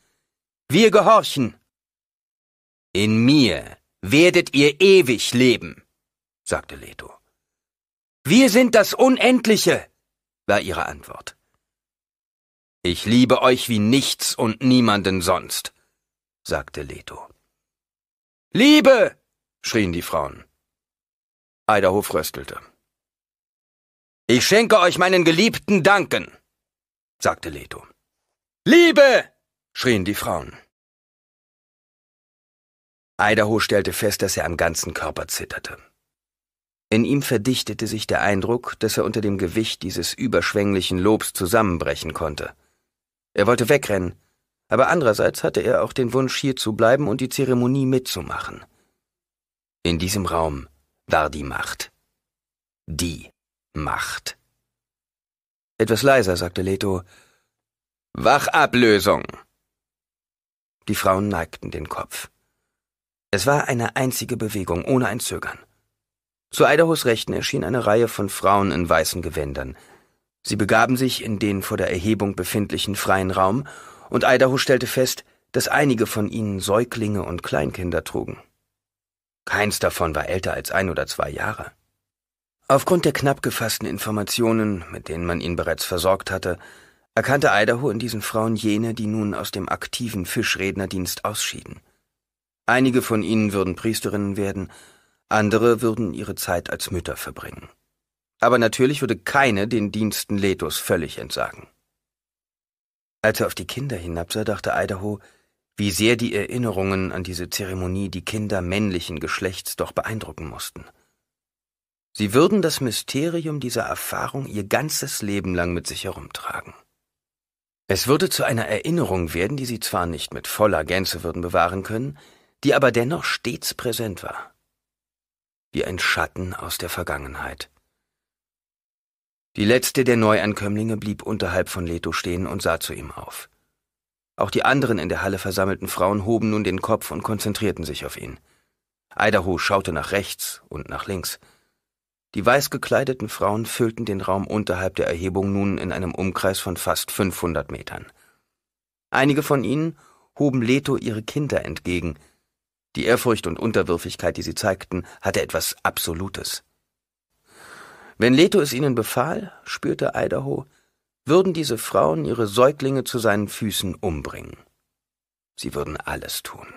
wir gehorchen. In mir werdet ihr ewig leben, sagte Leto. Wir sind das Unendliche, war ihre Antwort. Ich liebe euch wie nichts und niemanden sonst, sagte Leto. Liebe! schrien die Frauen. Idaho fröstelte. Ich schenke euch meinen geliebten Danken, sagte Leto. Liebe! schrien die Frauen. Idaho stellte fest, dass er am ganzen Körper zitterte. In ihm verdichtete sich der Eindruck, dass er unter dem Gewicht dieses überschwänglichen Lobs zusammenbrechen konnte. Er wollte wegrennen, aber andererseits hatte er auch den Wunsch, hier zu bleiben und die Zeremonie mitzumachen. In diesem Raum, war die Macht. Die Macht. Etwas leiser sagte Leto, Wachablösung! Die Frauen neigten den Kopf. Es war eine einzige Bewegung, ohne ein Zögern. Zu Idahos Rechten erschien eine Reihe von Frauen in weißen Gewändern. Sie begaben sich in den vor der Erhebung befindlichen freien Raum, und Idaho stellte fest, dass einige von ihnen Säuglinge und Kleinkinder trugen. Keins davon war älter als ein oder zwei Jahre. Aufgrund der knapp gefassten Informationen, mit denen man ihn bereits versorgt hatte, erkannte Idaho in diesen Frauen jene, die nun aus dem aktiven Fischrednerdienst ausschieden. Einige von ihnen würden Priesterinnen werden, andere würden ihre Zeit als Mütter verbringen. Aber natürlich würde keine den Diensten Letos völlig entsagen. Als er auf die Kinder hinabsah, dachte Idaho, wie sehr die Erinnerungen an diese Zeremonie die Kinder männlichen Geschlechts doch beeindrucken mussten. Sie würden das Mysterium dieser Erfahrung ihr ganzes Leben lang mit sich herumtragen. Es würde zu einer Erinnerung werden, die sie zwar nicht mit voller Gänze würden bewahren können, die aber dennoch stets präsent war. Wie ein Schatten aus der Vergangenheit. Die letzte der Neuankömmlinge blieb unterhalb von Leto stehen und sah zu ihm auf. Auch die anderen in der Halle versammelten Frauen hoben nun den Kopf und konzentrierten sich auf ihn. Idaho schaute nach rechts und nach links. Die weiß gekleideten Frauen füllten den Raum unterhalb der Erhebung nun in einem Umkreis von fast 500 Metern. Einige von ihnen hoben Leto ihre Kinder entgegen. Die Ehrfurcht und Unterwürfigkeit, die sie zeigten, hatte etwas Absolutes. Wenn Leto es ihnen befahl, spürte Idaho, würden diese Frauen ihre Säuglinge zu seinen Füßen umbringen. Sie würden alles tun.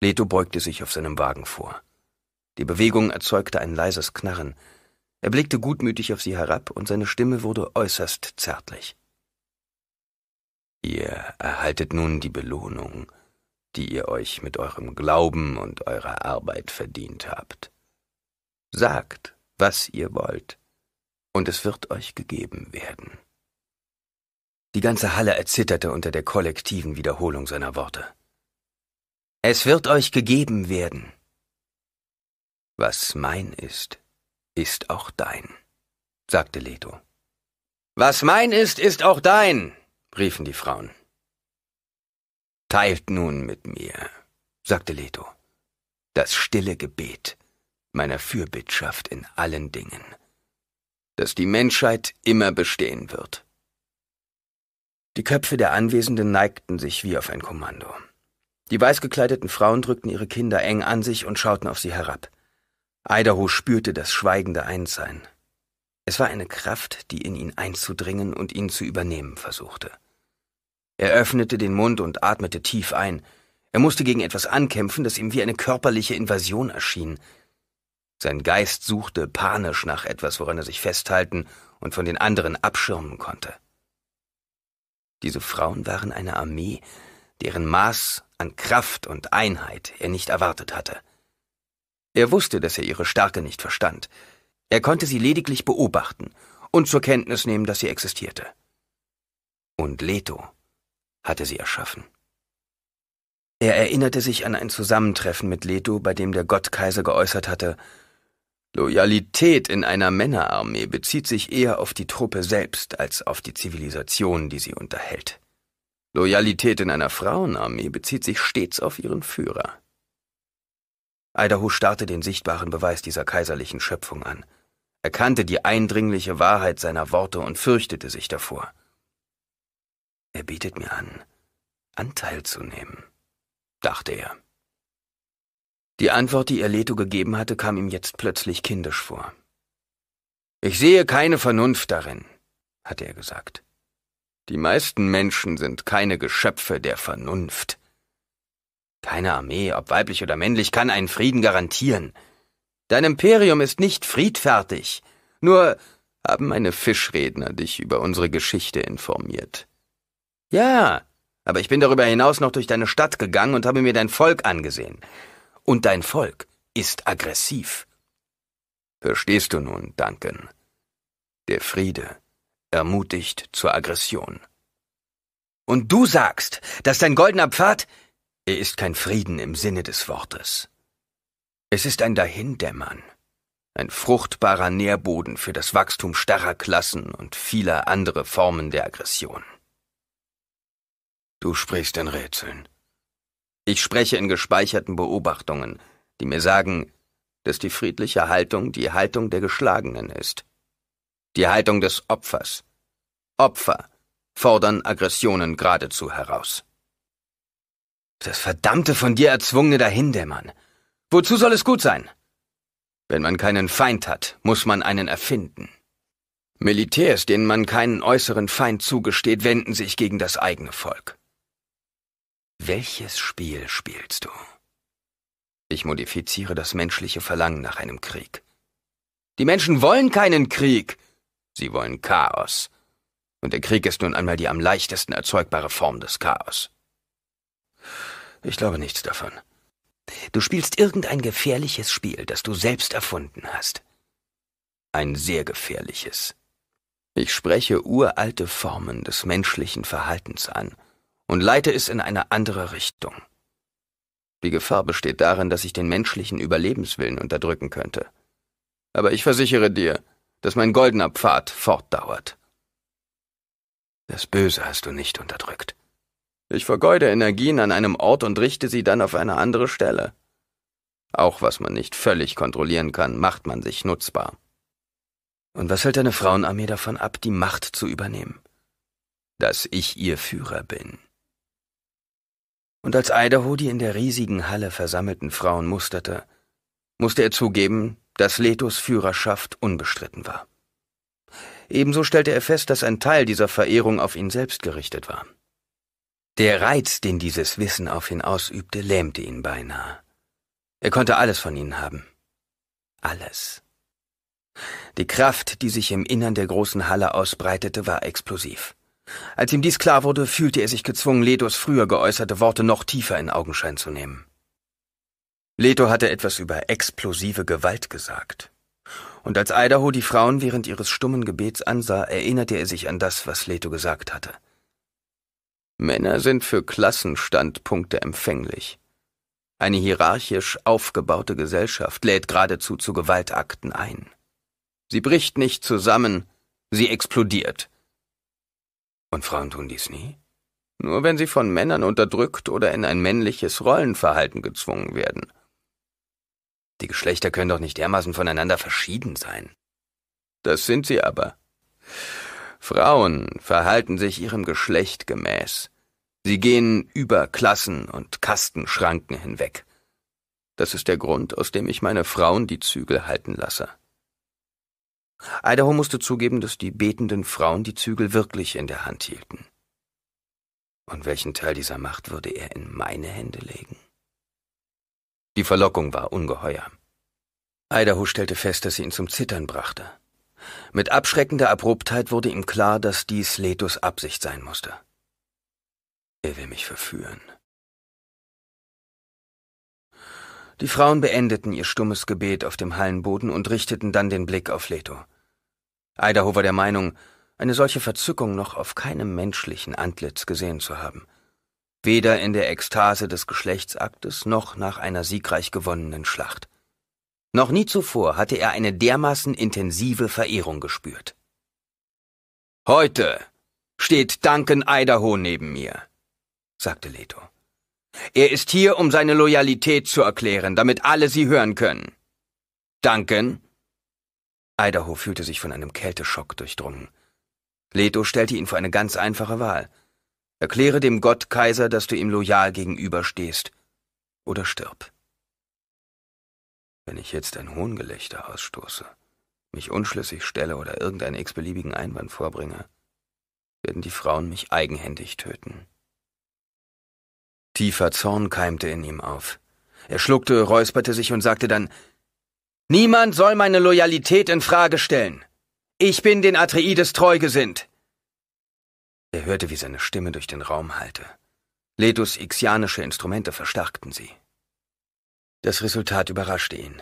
Leto beugte sich auf seinem Wagen vor. Die Bewegung erzeugte ein leises Knarren. Er blickte gutmütig auf sie herab und seine Stimme wurde äußerst zärtlich. Ihr erhaltet nun die Belohnung, die ihr euch mit eurem Glauben und eurer Arbeit verdient habt. Sagt, was ihr wollt und es wird euch gegeben werden. Die ganze Halle erzitterte unter der kollektiven Wiederholung seiner Worte. Es wird euch gegeben werden. Was mein ist, ist auch dein, sagte Leto. Was mein ist, ist auch dein, riefen die Frauen. Teilt nun mit mir, sagte Leto, das stille Gebet meiner Fürbittschaft in allen Dingen dass die Menschheit immer bestehen wird. Die Köpfe der Anwesenden neigten sich wie auf ein Kommando. Die weißgekleideten Frauen drückten ihre Kinder eng an sich und schauten auf sie herab. Idaho spürte das schweigende Einssein. Es war eine Kraft, die in ihn einzudringen und ihn zu übernehmen versuchte. Er öffnete den Mund und atmete tief ein. Er musste gegen etwas ankämpfen, das ihm wie eine körperliche Invasion erschien. Sein Geist suchte panisch nach etwas, woran er sich festhalten und von den anderen abschirmen konnte. Diese Frauen waren eine Armee, deren Maß an Kraft und Einheit er nicht erwartet hatte. Er wusste, dass er ihre Stärke nicht verstand. Er konnte sie lediglich beobachten und zur Kenntnis nehmen, dass sie existierte. Und Leto hatte sie erschaffen. Er erinnerte sich an ein Zusammentreffen mit Leto, bei dem der Gottkaiser geäußert hatte, Loyalität in einer Männerarmee bezieht sich eher auf die Truppe selbst als auf die Zivilisation, die sie unterhält. Loyalität in einer Frauenarmee bezieht sich stets auf ihren Führer. Idaho starrte den sichtbaren Beweis dieser kaiserlichen Schöpfung an, erkannte die eindringliche Wahrheit seiner Worte und fürchtete sich davor. Er bietet mir an, Anteil zu nehmen, dachte er. Die Antwort, die ihr Leto gegeben hatte, kam ihm jetzt plötzlich kindisch vor. Ich sehe keine Vernunft darin, hatte er gesagt. Die meisten Menschen sind keine Geschöpfe der Vernunft. Keine Armee, ob weiblich oder männlich, kann einen Frieden garantieren. Dein Imperium ist nicht friedfertig. Nur haben meine Fischredner dich über unsere Geschichte informiert. Ja, aber ich bin darüber hinaus noch durch deine Stadt gegangen und habe mir dein Volk angesehen und dein Volk ist aggressiv. Verstehst du nun, Duncan? Der Friede ermutigt zur Aggression. Und du sagst, dass dein goldener Pfad, er ist kein Frieden im Sinne des Wortes. Es ist ein Dahindämmern, ein fruchtbarer Nährboden für das Wachstum starrer Klassen und vieler andere Formen der Aggression. Du sprichst in Rätseln. Ich spreche in gespeicherten Beobachtungen, die mir sagen, dass die friedliche Haltung die Haltung der Geschlagenen ist. Die Haltung des Opfers. Opfer fordern Aggressionen geradezu heraus. Das verdammte von dir erzwungene Dahindämmern. Wozu soll es gut sein? Wenn man keinen Feind hat, muss man einen erfinden. Militärs, denen man keinen äußeren Feind zugesteht, wenden sich gegen das eigene Volk. Welches Spiel spielst du? Ich modifiziere das menschliche Verlangen nach einem Krieg. Die Menschen wollen keinen Krieg. Sie wollen Chaos. Und der Krieg ist nun einmal die am leichtesten erzeugbare Form des Chaos. Ich glaube nichts davon. Du spielst irgendein gefährliches Spiel, das du selbst erfunden hast. Ein sehr gefährliches. Ich spreche uralte Formen des menschlichen Verhaltens an und leite es in eine andere Richtung. Die Gefahr besteht darin, dass ich den menschlichen Überlebenswillen unterdrücken könnte. Aber ich versichere dir, dass mein goldener Pfad fortdauert. Das Böse hast du nicht unterdrückt. Ich vergeude Energien an einem Ort und richte sie dann auf eine andere Stelle. Auch was man nicht völlig kontrollieren kann, macht man sich nutzbar. Und was hält deine Frauenarmee davon ab, die Macht zu übernehmen? Dass ich ihr Führer bin. Und als Idaho die in der riesigen Halle versammelten Frauen musterte, musste er zugeben, dass Letos Führerschaft unbestritten war. Ebenso stellte er fest, dass ein Teil dieser Verehrung auf ihn selbst gerichtet war. Der Reiz, den dieses Wissen auf ihn ausübte, lähmte ihn beinahe. Er konnte alles von ihnen haben. Alles. Die Kraft, die sich im Innern der großen Halle ausbreitete, war explosiv. Als ihm dies klar wurde, fühlte er sich gezwungen, Letos früher geäußerte Worte noch tiefer in Augenschein zu nehmen. Leto hatte etwas über explosive Gewalt gesagt. Und als Idaho die Frauen während ihres stummen Gebets ansah, erinnerte er sich an das, was Leto gesagt hatte. Männer sind für Klassenstandpunkte empfänglich. Eine hierarchisch aufgebaute Gesellschaft lädt geradezu zu Gewaltakten ein. Sie bricht nicht zusammen, sie explodiert. Und Frauen tun dies nie? Nur wenn sie von Männern unterdrückt oder in ein männliches Rollenverhalten gezwungen werden. Die Geschlechter können doch nicht dermaßen voneinander verschieden sein. Das sind sie aber. Frauen verhalten sich ihrem Geschlecht gemäß. Sie gehen über Klassen und Kastenschranken hinweg. Das ist der Grund, aus dem ich meine Frauen die Zügel halten lasse. Idaho musste zugeben, dass die betenden Frauen die Zügel wirklich in der Hand hielten. Und welchen Teil dieser Macht würde er in meine Hände legen? Die Verlockung war ungeheuer. Idaho stellte fest, dass sie ihn zum Zittern brachte. Mit abschreckender Abruptheit wurde ihm klar, dass dies Letos Absicht sein musste. Er will mich verführen. Die Frauen beendeten ihr stummes Gebet auf dem Hallenboden und richteten dann den Blick auf Leto. Idaho war der Meinung, eine solche Verzückung noch auf keinem menschlichen Antlitz gesehen zu haben. Weder in der Ekstase des Geschlechtsaktes noch nach einer siegreich gewonnenen Schlacht. Noch nie zuvor hatte er eine dermaßen intensive Verehrung gespürt. Heute steht Duncan Idaho neben mir, sagte Leto. Er ist hier, um seine Loyalität zu erklären, damit alle sie hören können. Duncan? Idaho fühlte sich von einem Kälteschock durchdrungen. Leto stellte ihn vor eine ganz einfache Wahl. Erkläre dem Gottkaiser, Kaiser, dass du ihm loyal gegenüberstehst, oder stirb. Wenn ich jetzt ein Hohngelächter ausstoße, mich unschlüssig stelle oder irgendeinen x-beliebigen Einwand vorbringe, werden die Frauen mich eigenhändig töten. Tiefer Zorn keimte in ihm auf. Er schluckte, räusperte sich und sagte dann Niemand soll meine Loyalität in Frage stellen. Ich bin den Atreides treu gesinnt. Er hörte, wie seine Stimme durch den Raum hallte. Letus ixianische Instrumente verstärkten sie. Das Resultat überraschte ihn.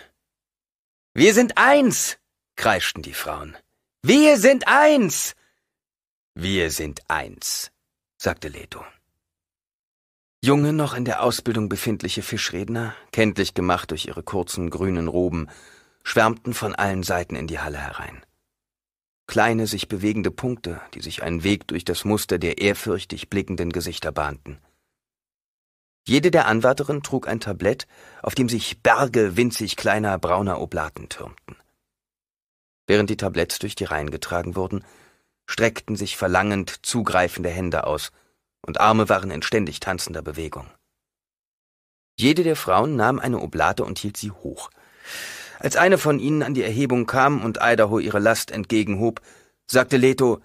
Wir sind eins, kreischten die Frauen. Wir sind eins. Wir sind eins, sagte Leto. Junge, noch in der Ausbildung befindliche Fischredner, kenntlich gemacht durch ihre kurzen grünen Roben, schwärmten von allen Seiten in die Halle herein. Kleine, sich bewegende Punkte, die sich einen Weg durch das Muster der ehrfürchtig blickenden Gesichter bahnten. Jede der Anwärterinnen trug ein Tablett, auf dem sich Berge winzig kleiner brauner Oblaten türmten. Während die Tabletts durch die Reihen getragen wurden, streckten sich verlangend zugreifende Hände aus – und Arme waren in ständig tanzender Bewegung. Jede der Frauen nahm eine Oblate und hielt sie hoch. Als eine von ihnen an die Erhebung kam und Idaho ihre Last entgegenhob, sagte Leto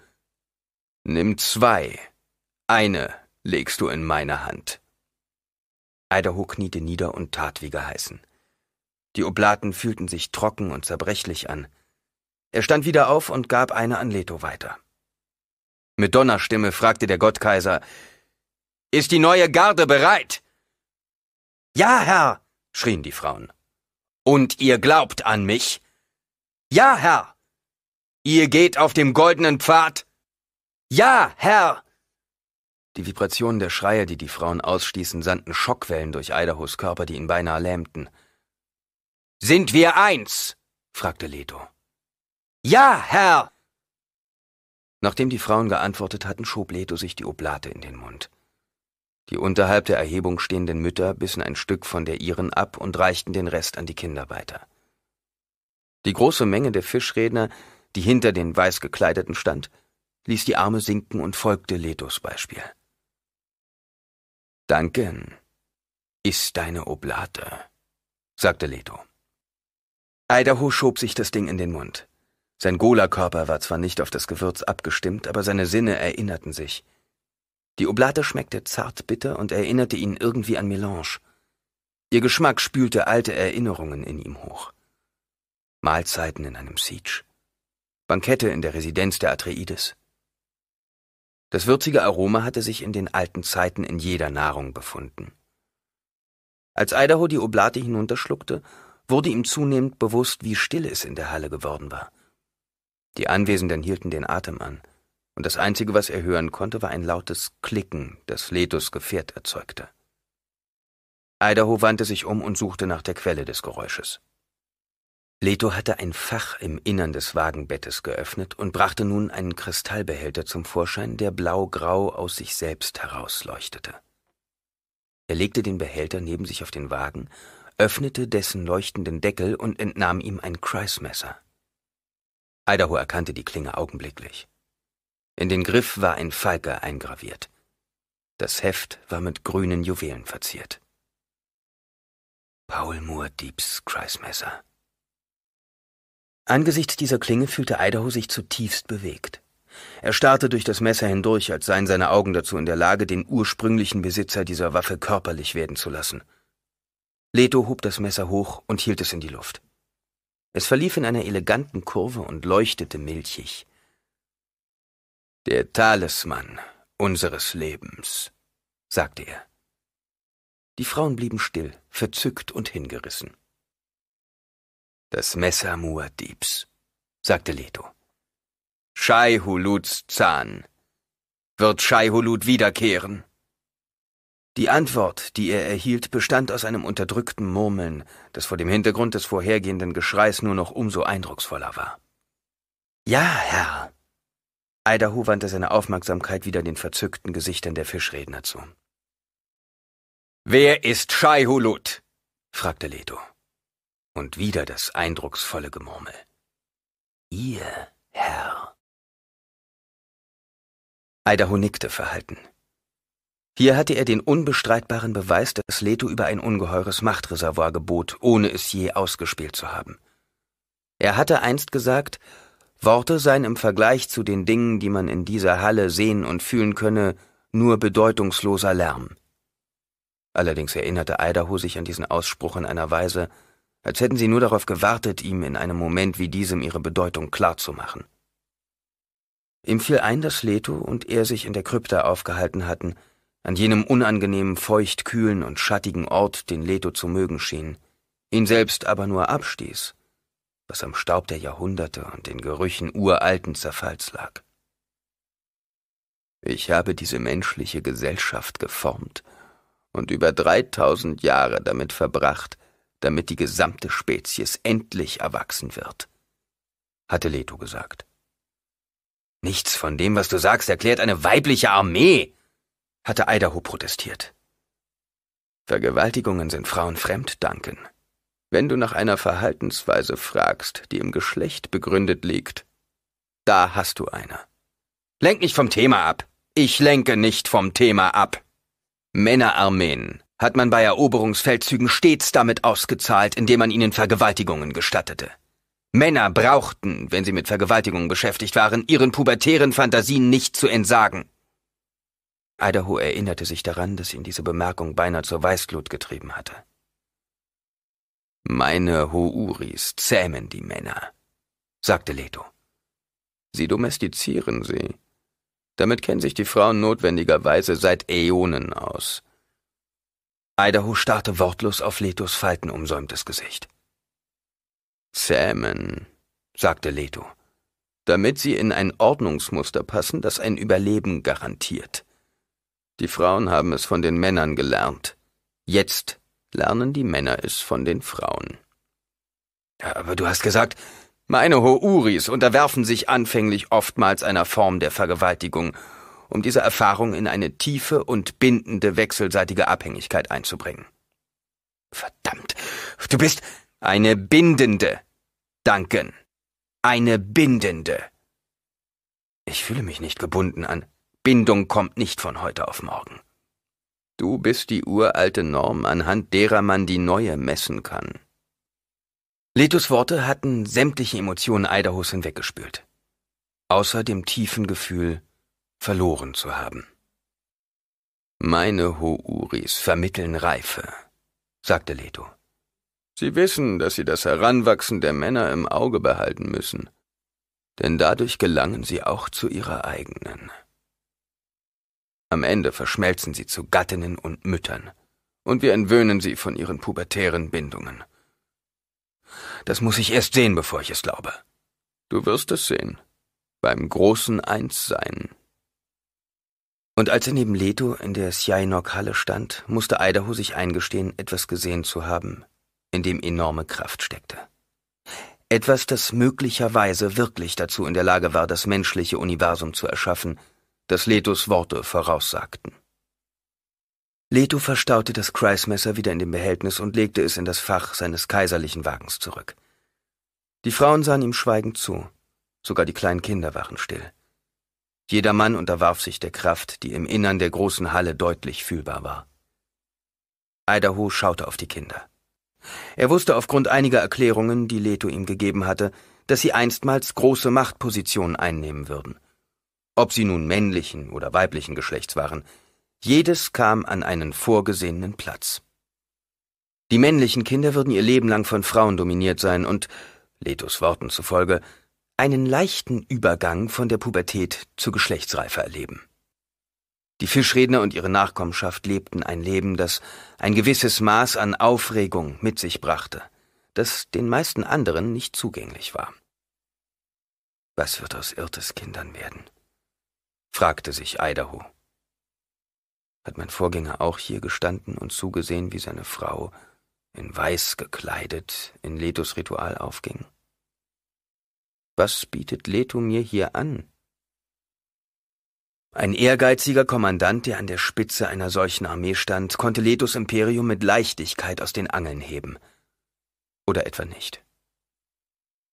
Nimm zwei, eine legst du in meine Hand. Idaho kniete nieder und tat wie geheißen. Die Oblaten fühlten sich trocken und zerbrechlich an. Er stand wieder auf und gab eine an Leto weiter. Mit Donnerstimme fragte der Gottkaiser, ist die neue Garde bereit? Ja, Herr, schrien die Frauen. Und ihr glaubt an mich? Ja, Herr. Ihr geht auf dem goldenen Pfad? Ja, Herr. Die Vibrationen der Schreie, die die Frauen ausstießen, sandten Schockwellen durch Idahos Körper, die ihn beinahe lähmten. Sind wir eins? fragte Leto. Ja, Herr. Nachdem die Frauen geantwortet hatten, schob Leto sich die Oblate in den Mund. Die unterhalb der Erhebung stehenden Mütter bissen ein Stück von der ihren ab und reichten den Rest an die Kinder weiter. Die große Menge der Fischredner, die hinter den weißgekleideten stand, ließ die Arme sinken und folgte Letos Beispiel. Danken, iss deine Oblate, sagte Leto. Idaho schob sich das Ding in den Mund. Sein Gola-Körper war zwar nicht auf das Gewürz abgestimmt, aber seine Sinne erinnerten sich – die Oblate schmeckte zart bitter und erinnerte ihn irgendwie an Melange. Ihr Geschmack spülte alte Erinnerungen in ihm hoch. Mahlzeiten in einem Siege. Bankette in der Residenz der Atreides. Das würzige Aroma hatte sich in den alten Zeiten in jeder Nahrung befunden. Als Idaho die Oblate hinunterschluckte, wurde ihm zunehmend bewusst, wie still es in der Halle geworden war. Die Anwesenden hielten den Atem an und das Einzige, was er hören konnte, war ein lautes Klicken, das Letos Gefährt erzeugte. Idaho wandte sich um und suchte nach der Quelle des Geräusches. Leto hatte ein Fach im Innern des Wagenbettes geöffnet und brachte nun einen Kristallbehälter zum Vorschein, der blau-grau aus sich selbst herausleuchtete. Er legte den Behälter neben sich auf den Wagen, öffnete dessen leuchtenden Deckel und entnahm ihm ein Kreismesser. Idaho erkannte die Klinge augenblicklich. In den Griff war ein Falke eingraviert. Das Heft war mit grünen Juwelen verziert. Paul Moore Diebs Kreismesser. Angesichts dieser Klinge fühlte Idaho sich zutiefst bewegt. Er starrte durch das Messer hindurch, als seien seine Augen dazu in der Lage, den ursprünglichen Besitzer dieser Waffe körperlich werden zu lassen. Leto hob das Messer hoch und hielt es in die Luft. Es verlief in einer eleganten Kurve und leuchtete milchig. Der Talisman unseres Lebens, sagte er. Die Frauen blieben still, verzückt und hingerissen. Das Messer Muad'Dibs, sagte Leto. Shai Huluds Zahn. Wird Shai Hulud wiederkehren? Die Antwort, die er erhielt, bestand aus einem unterdrückten Murmeln, das vor dem Hintergrund des vorhergehenden Geschreis nur noch umso eindrucksvoller war. Ja, Herr, Idaho wandte seine Aufmerksamkeit wieder den verzückten Gesichtern der Fischredner zu. Wer ist Scheihulut? fragte Leto. Und wieder das eindrucksvolle Gemurmel. Ihr, Herr. Idaho nickte verhalten. Hier hatte er den unbestreitbaren Beweis, dass Leto über ein ungeheures Machtreservoir gebot, ohne es je ausgespielt zu haben. Er hatte einst gesagt, Worte seien im Vergleich zu den Dingen, die man in dieser Halle sehen und fühlen könne, nur bedeutungsloser Lärm. Allerdings erinnerte Idaho sich an diesen Ausspruch in einer Weise, als hätten sie nur darauf gewartet, ihm in einem Moment wie diesem ihre Bedeutung klarzumachen. Ihm fiel ein, dass Leto und er sich in der Krypta aufgehalten hatten, an jenem unangenehmen, feucht, kühlen und schattigen Ort, den Leto zu mögen schien, ihn selbst aber nur abstieß was am Staub der Jahrhunderte und den Gerüchen uralten Zerfalls lag. Ich habe diese menschliche Gesellschaft geformt und über dreitausend Jahre damit verbracht, damit die gesamte Spezies endlich erwachsen wird, hatte Leto gesagt. Nichts von dem, was du sagst, erklärt eine weibliche Armee, hatte Idaho protestiert. Vergewaltigungen sind Frauen fremd, Duncan, wenn du nach einer Verhaltensweise fragst, die im Geschlecht begründet liegt, da hast du eine. Lenk nicht vom Thema ab. Ich lenke nicht vom Thema ab. Männerarmeen hat man bei Eroberungsfeldzügen stets damit ausgezahlt, indem man ihnen Vergewaltigungen gestattete. Männer brauchten, wenn sie mit Vergewaltigungen beschäftigt waren, ihren pubertären Fantasien nicht zu entsagen. Idaho erinnerte sich daran, dass ihn diese Bemerkung beinahe zur Weißglut getrieben hatte. Meine Houris zähmen die Männer, sagte Leto. Sie domestizieren sie. Damit kennen sich die Frauen notwendigerweise seit Äonen aus. Idaho starrte wortlos auf Letos faltenumsäumtes Gesicht. Zähmen, sagte Leto, damit sie in ein Ordnungsmuster passen, das ein Überleben garantiert. Die Frauen haben es von den Männern gelernt. Jetzt lernen die Männer es von den Frauen. Aber du hast gesagt, meine Houris unterwerfen sich anfänglich oftmals einer Form der Vergewaltigung, um diese Erfahrung in eine tiefe und bindende wechselseitige Abhängigkeit einzubringen. Verdammt, du bist eine bindende, Duncan. Eine bindende. Ich fühle mich nicht gebunden an. Bindung kommt nicht von heute auf morgen. Du bist die uralte Norm, anhand derer man die neue messen kann. Letos Worte hatten sämtliche Emotionen Idahos hinweggespült. Außer dem tiefen Gefühl, verloren zu haben. Meine Houris vermitteln Reife, sagte Leto. Sie wissen, dass sie das Heranwachsen der Männer im Auge behalten müssen, denn dadurch gelangen sie auch zu ihrer eigenen. Am Ende verschmelzen sie zu Gattinnen und Müttern. Und wir entwöhnen sie von ihren pubertären Bindungen. Das muss ich erst sehen, bevor ich es glaube. Du wirst es sehen. Beim großen Einssein. Und als er neben Leto in der Sjainok-Halle stand, musste Idaho sich eingestehen, etwas gesehen zu haben, in dem enorme Kraft steckte. Etwas, das möglicherweise wirklich dazu in der Lage war, das menschliche Universum zu erschaffen – das Letos Worte voraussagten. Leto verstaute das Kreismesser wieder in dem Behältnis und legte es in das Fach seines kaiserlichen Wagens zurück. Die Frauen sahen ihm schweigend zu, sogar die kleinen Kinder waren still. Jeder Mann unterwarf sich der Kraft, die im Innern der großen Halle deutlich fühlbar war. Idaho schaute auf die Kinder. Er wusste aufgrund einiger Erklärungen, die Leto ihm gegeben hatte, dass sie einstmals große Machtpositionen einnehmen würden – ob sie nun männlichen oder weiblichen Geschlechts waren, jedes kam an einen vorgesehenen Platz. Die männlichen Kinder würden ihr Leben lang von Frauen dominiert sein und, Letos Worten zufolge, einen leichten Übergang von der Pubertät zur Geschlechtsreife erleben. Die Fischredner und ihre Nachkommenschaft lebten ein Leben, das ein gewisses Maß an Aufregung mit sich brachte, das den meisten anderen nicht zugänglich war. Was wird aus Irtes Kindern werden? fragte sich Idaho. Hat mein Vorgänger auch hier gestanden und zugesehen, wie seine Frau, in weiß gekleidet, in Letos Ritual aufging? Was bietet Leto mir hier an? Ein ehrgeiziger Kommandant, der an der Spitze einer solchen Armee stand, konnte Letos Imperium mit Leichtigkeit aus den Angeln heben. Oder etwa nicht?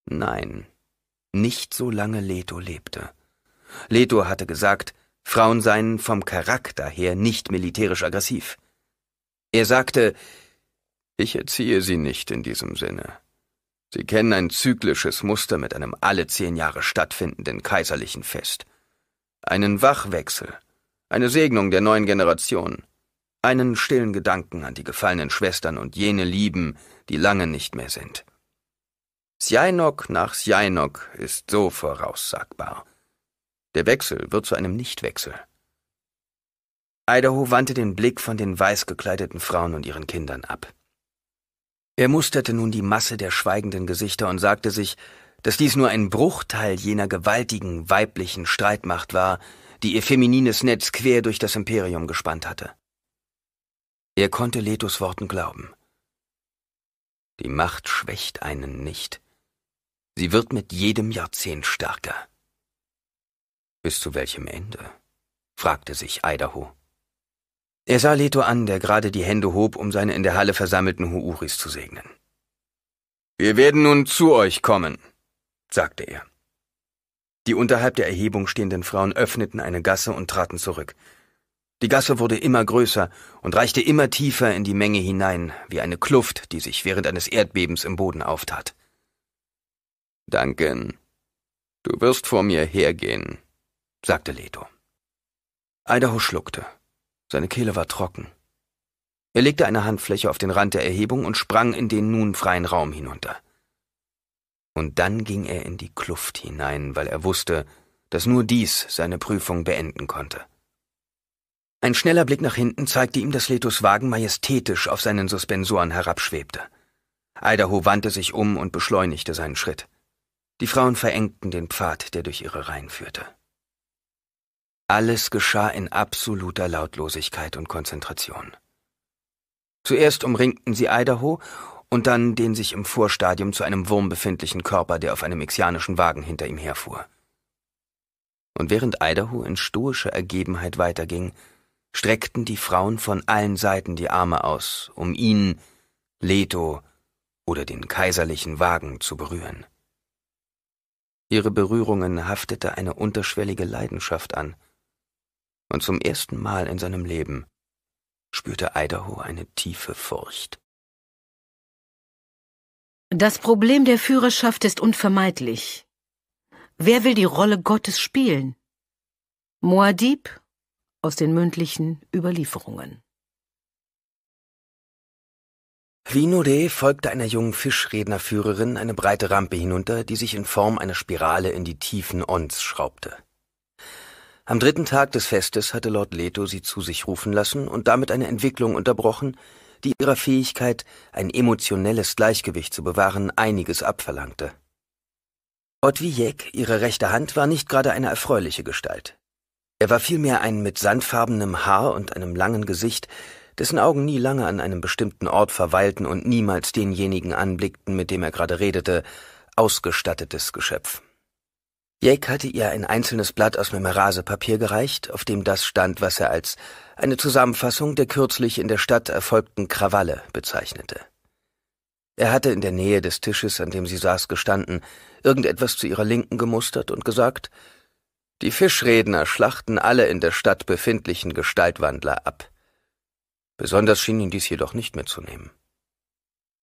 Nein, nicht solange Leto lebte. Leto hatte gesagt, Frauen seien vom Charakter her nicht militärisch aggressiv. Er sagte, ich erziehe sie nicht in diesem Sinne. Sie kennen ein zyklisches Muster mit einem alle zehn Jahre stattfindenden kaiserlichen Fest. Einen Wachwechsel, eine Segnung der neuen Generation, einen stillen Gedanken an die gefallenen Schwestern und jene Lieben, die lange nicht mehr sind. Sjainok nach Sjainok ist so voraussagbar. Der Wechsel wird zu einem Nichtwechsel. Idaho wandte den Blick von den weiß gekleideten Frauen und ihren Kindern ab. Er musterte nun die Masse der schweigenden Gesichter und sagte sich, dass dies nur ein Bruchteil jener gewaltigen weiblichen Streitmacht war, die ihr feminines Netz quer durch das Imperium gespannt hatte. Er konnte Letos Worten glauben. Die Macht schwächt einen nicht. Sie wird mit jedem Jahrzehnt stärker. Bis zu welchem Ende? fragte sich Idaho. Er sah Leto an, der gerade die Hände hob, um seine in der Halle versammelten Huuris zu segnen. Wir werden nun zu euch kommen, sagte er. Die unterhalb der Erhebung stehenden Frauen öffneten eine Gasse und traten zurück. Die Gasse wurde immer größer und reichte immer tiefer in die Menge hinein, wie eine Kluft, die sich während eines Erdbebens im Boden auftat. Duncan, du wirst vor mir hergehen, sagte Leto. Idaho schluckte. Seine Kehle war trocken. Er legte eine Handfläche auf den Rand der Erhebung und sprang in den nun freien Raum hinunter. Und dann ging er in die Kluft hinein, weil er wusste, dass nur dies seine Prüfung beenden konnte. Ein schneller Blick nach hinten zeigte ihm, dass Letos Wagen majestätisch auf seinen Suspensoren herabschwebte. Idaho wandte sich um und beschleunigte seinen Schritt. Die Frauen verengten den Pfad, der durch ihre Reihen führte. Alles geschah in absoluter Lautlosigkeit und Konzentration. Zuerst umringten sie Idaho und dann den sich im Vorstadium zu einem Wurm befindlichen Körper, der auf einem mexianischen Wagen hinter ihm herfuhr. Und während Idaho in stoischer Ergebenheit weiterging, streckten die Frauen von allen Seiten die Arme aus, um ihn, Leto oder den kaiserlichen Wagen zu berühren. Ihre Berührungen haftete eine unterschwellige Leidenschaft an – und zum ersten Mal in seinem Leben spürte Idaho eine tiefe Furcht. Das Problem der Führerschaft ist unvermeidlich. Wer will die Rolle Gottes spielen? Moadib aus den mündlichen Überlieferungen. Wie Vinode folgte einer jungen Fischrednerführerin eine breite Rampe hinunter, die sich in Form einer Spirale in die Tiefen Ons schraubte. Am dritten Tag des Festes hatte Lord Leto sie zu sich rufen lassen und damit eine Entwicklung unterbrochen, die ihrer Fähigkeit, ein emotionelles Gleichgewicht zu bewahren, einiges abverlangte. Otwijek, ihre rechte Hand, war nicht gerade eine erfreuliche Gestalt. Er war vielmehr ein mit sandfarbenem Haar und einem langen Gesicht, dessen Augen nie lange an einem bestimmten Ort verweilten und niemals denjenigen anblickten, mit dem er gerade redete, ausgestattetes Geschöpf. Jake hatte ihr ein einzelnes Blatt aus Memerasepapier gereicht, auf dem das stand, was er als eine Zusammenfassung der kürzlich in der Stadt erfolgten Krawalle bezeichnete. Er hatte in der Nähe des Tisches, an dem sie saß, gestanden, irgendetwas zu ihrer Linken gemustert und gesagt, die Fischredner schlachten alle in der Stadt befindlichen Gestaltwandler ab. Besonders schien ihn dies jedoch nicht mitzunehmen.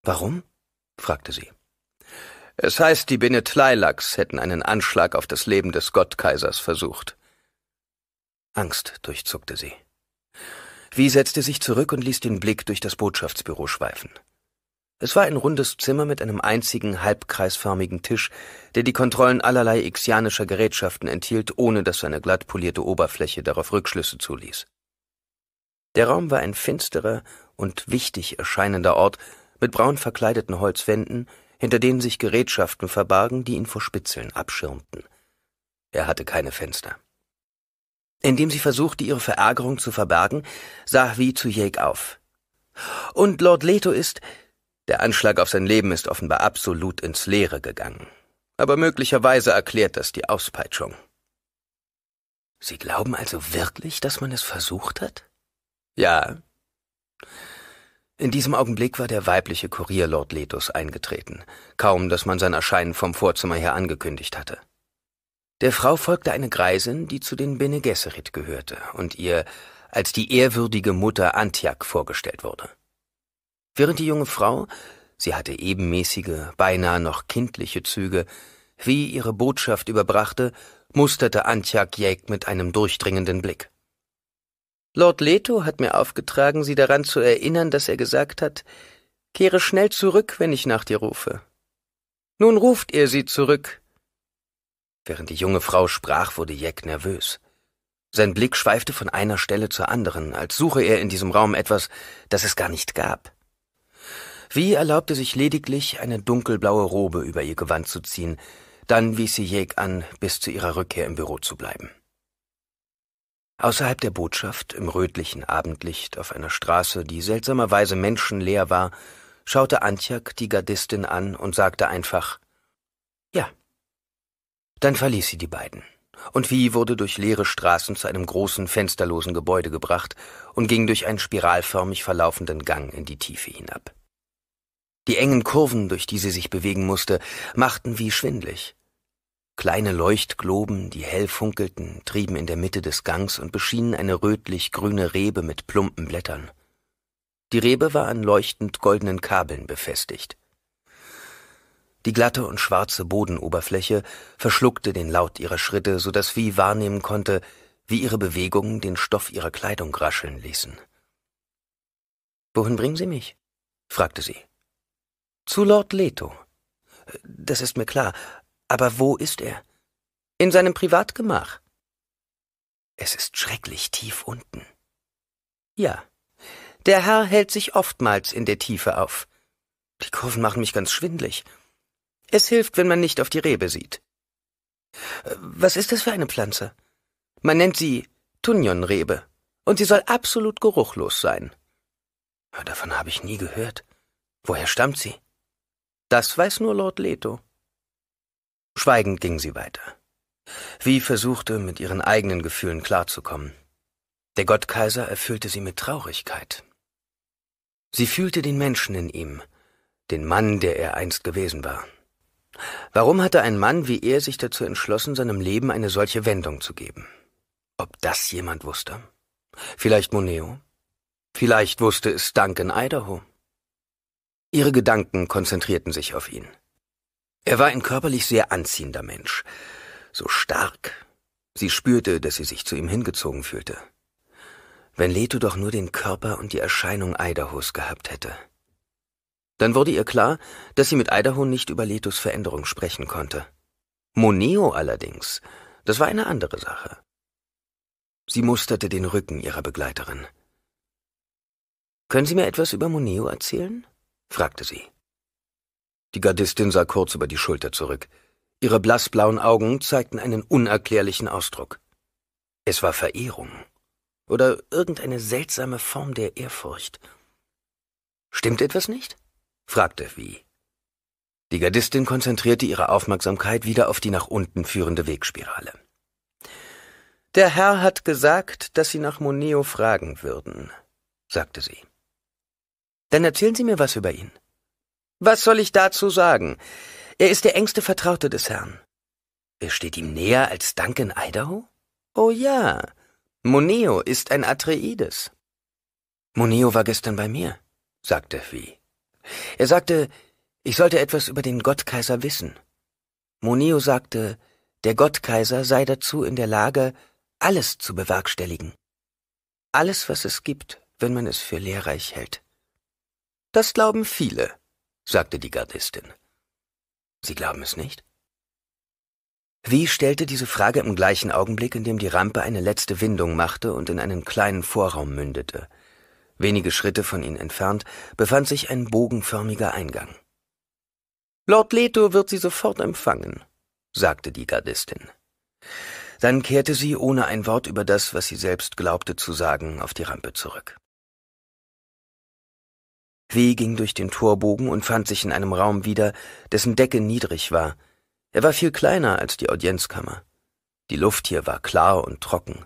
Warum? fragte sie. Es heißt, die Bene hätten einen Anschlag auf das Leben des Gottkaisers versucht. Angst durchzuckte sie. Wie setzte sich zurück und ließ den Blick durch das Botschaftsbüro schweifen. Es war ein rundes Zimmer mit einem einzigen halbkreisförmigen Tisch, der die Kontrollen allerlei ixianischer Gerätschaften enthielt, ohne dass seine glatt polierte Oberfläche darauf Rückschlüsse zuließ. Der Raum war ein finsterer und wichtig erscheinender Ort mit braun verkleideten Holzwänden, hinter denen sich Gerätschaften verbargen, die ihn vor Spitzeln abschirmten. Er hatte keine Fenster. Indem sie versuchte, ihre Verärgerung zu verbergen, sah wie zu Jake auf. Und Lord Leto ist. Der Anschlag auf sein Leben ist offenbar absolut ins Leere gegangen. Aber möglicherweise erklärt das die Auspeitschung. Sie glauben also wirklich, dass man es versucht hat? Ja. In diesem Augenblick war der weibliche Kurier Lord Letus eingetreten, kaum dass man sein Erscheinen vom Vorzimmer her angekündigt hatte. Der Frau folgte eine Greisin, die zu den Bene Gesserit gehörte und ihr als die ehrwürdige Mutter Antiak vorgestellt wurde. Während die junge Frau, sie hatte ebenmäßige, beinahe noch kindliche Züge, wie ihre Botschaft überbrachte, musterte Antjak Jäg mit einem durchdringenden Blick. Lord Leto hat mir aufgetragen, Sie daran zu erinnern, dass er gesagt hat, Kehre schnell zurück, wenn ich nach dir rufe. Nun ruft ihr sie zurück. Während die junge Frau sprach, wurde Jack nervös. Sein Blick schweifte von einer Stelle zur anderen, als suche er in diesem Raum etwas, das es gar nicht gab. Wie erlaubte sich lediglich, eine dunkelblaue Robe über ihr Gewand zu ziehen, dann wies sie Jake an, bis zu ihrer Rückkehr im Büro zu bleiben. Außerhalb der Botschaft, im rötlichen Abendlicht, auf einer Straße, die seltsamerweise menschenleer war, schaute Antjak die Gardistin an und sagte einfach Ja. Dann verließ sie die beiden, und wie wurde durch leere Straßen zu einem großen, fensterlosen Gebäude gebracht und ging durch einen spiralförmig verlaufenden Gang in die Tiefe hinab. Die engen Kurven, durch die sie sich bewegen musste, machten wie schwindlig. Kleine Leuchtgloben, die hell funkelten, trieben in der Mitte des Gangs und beschienen eine rötlich-grüne Rebe mit plumpen Blättern. Die Rebe war an leuchtend goldenen Kabeln befestigt. Die glatte und schwarze Bodenoberfläche verschluckte den Laut ihrer Schritte, so dass Vieh wahrnehmen konnte, wie ihre Bewegungen den Stoff ihrer Kleidung rascheln ließen. Wohin bringen Sie mich? fragte sie. Zu Lord Leto. Das ist mir klar, aber wo ist er? In seinem Privatgemach. Es ist schrecklich tief unten. Ja, der Herr hält sich oftmals in der Tiefe auf. Die Kurven machen mich ganz schwindlig. Es hilft, wenn man nicht auf die Rebe sieht. Was ist das für eine Pflanze? Man nennt sie Tunionrebe, und sie soll absolut geruchlos sein. Davon habe ich nie gehört. Woher stammt sie? Das weiß nur Lord Leto. Schweigend ging sie weiter. Wie versuchte, mit ihren eigenen Gefühlen klarzukommen. Der Gottkaiser erfüllte sie mit Traurigkeit. Sie fühlte den Menschen in ihm, den Mann, der er einst gewesen war. Warum hatte ein Mann wie er sich dazu entschlossen, seinem Leben eine solche Wendung zu geben? Ob das jemand wusste? Vielleicht Moneo? Vielleicht wusste es Duncan Idaho. Ihre Gedanken konzentrierten sich auf ihn. Er war ein körperlich sehr anziehender Mensch, so stark. Sie spürte, dass sie sich zu ihm hingezogen fühlte. Wenn Leto doch nur den Körper und die Erscheinung Idahos gehabt hätte. Dann wurde ihr klar, dass sie mit Idaho nicht über Letos Veränderung sprechen konnte. Moneo allerdings, das war eine andere Sache. Sie musterte den Rücken ihrer Begleiterin. Können Sie mir etwas über Moneo erzählen? fragte sie. Die Gardistin sah kurz über die Schulter zurück. Ihre blassblauen Augen zeigten einen unerklärlichen Ausdruck. Es war Verehrung oder irgendeine seltsame Form der Ehrfurcht. Stimmt etwas nicht? fragte wie. Die Gardistin konzentrierte ihre Aufmerksamkeit wieder auf die nach unten führende Wegspirale. Der Herr hat gesagt, dass Sie nach Moneo fragen würden, sagte sie. Dann erzählen Sie mir was über ihn. Was soll ich dazu sagen? Er ist der engste Vertraute des Herrn. Er steht ihm näher als Duncan Idaho? Oh ja, Moneo ist ein Atreides. Moneo war gestern bei mir, sagte Hui. Er sagte, ich sollte etwas über den Gottkaiser wissen. Moneo sagte, der Gottkaiser sei dazu in der Lage, alles zu bewerkstelligen. Alles, was es gibt, wenn man es für lehrreich hält. Das glauben viele sagte die Gardistin. Sie glauben es nicht? Wie stellte diese Frage im gleichen Augenblick, in dem die Rampe eine letzte Windung machte und in einen kleinen Vorraum mündete. Wenige Schritte von ihnen entfernt befand sich ein bogenförmiger Eingang. Lord Leto wird Sie sofort empfangen, sagte die Gardistin. Dann kehrte sie, ohne ein Wort über das, was sie selbst glaubte zu sagen, auf die Rampe zurück. W. ging durch den Torbogen und fand sich in einem Raum wieder, dessen Decke niedrig war. Er war viel kleiner als die Audienzkammer. Die Luft hier war klar und trocken.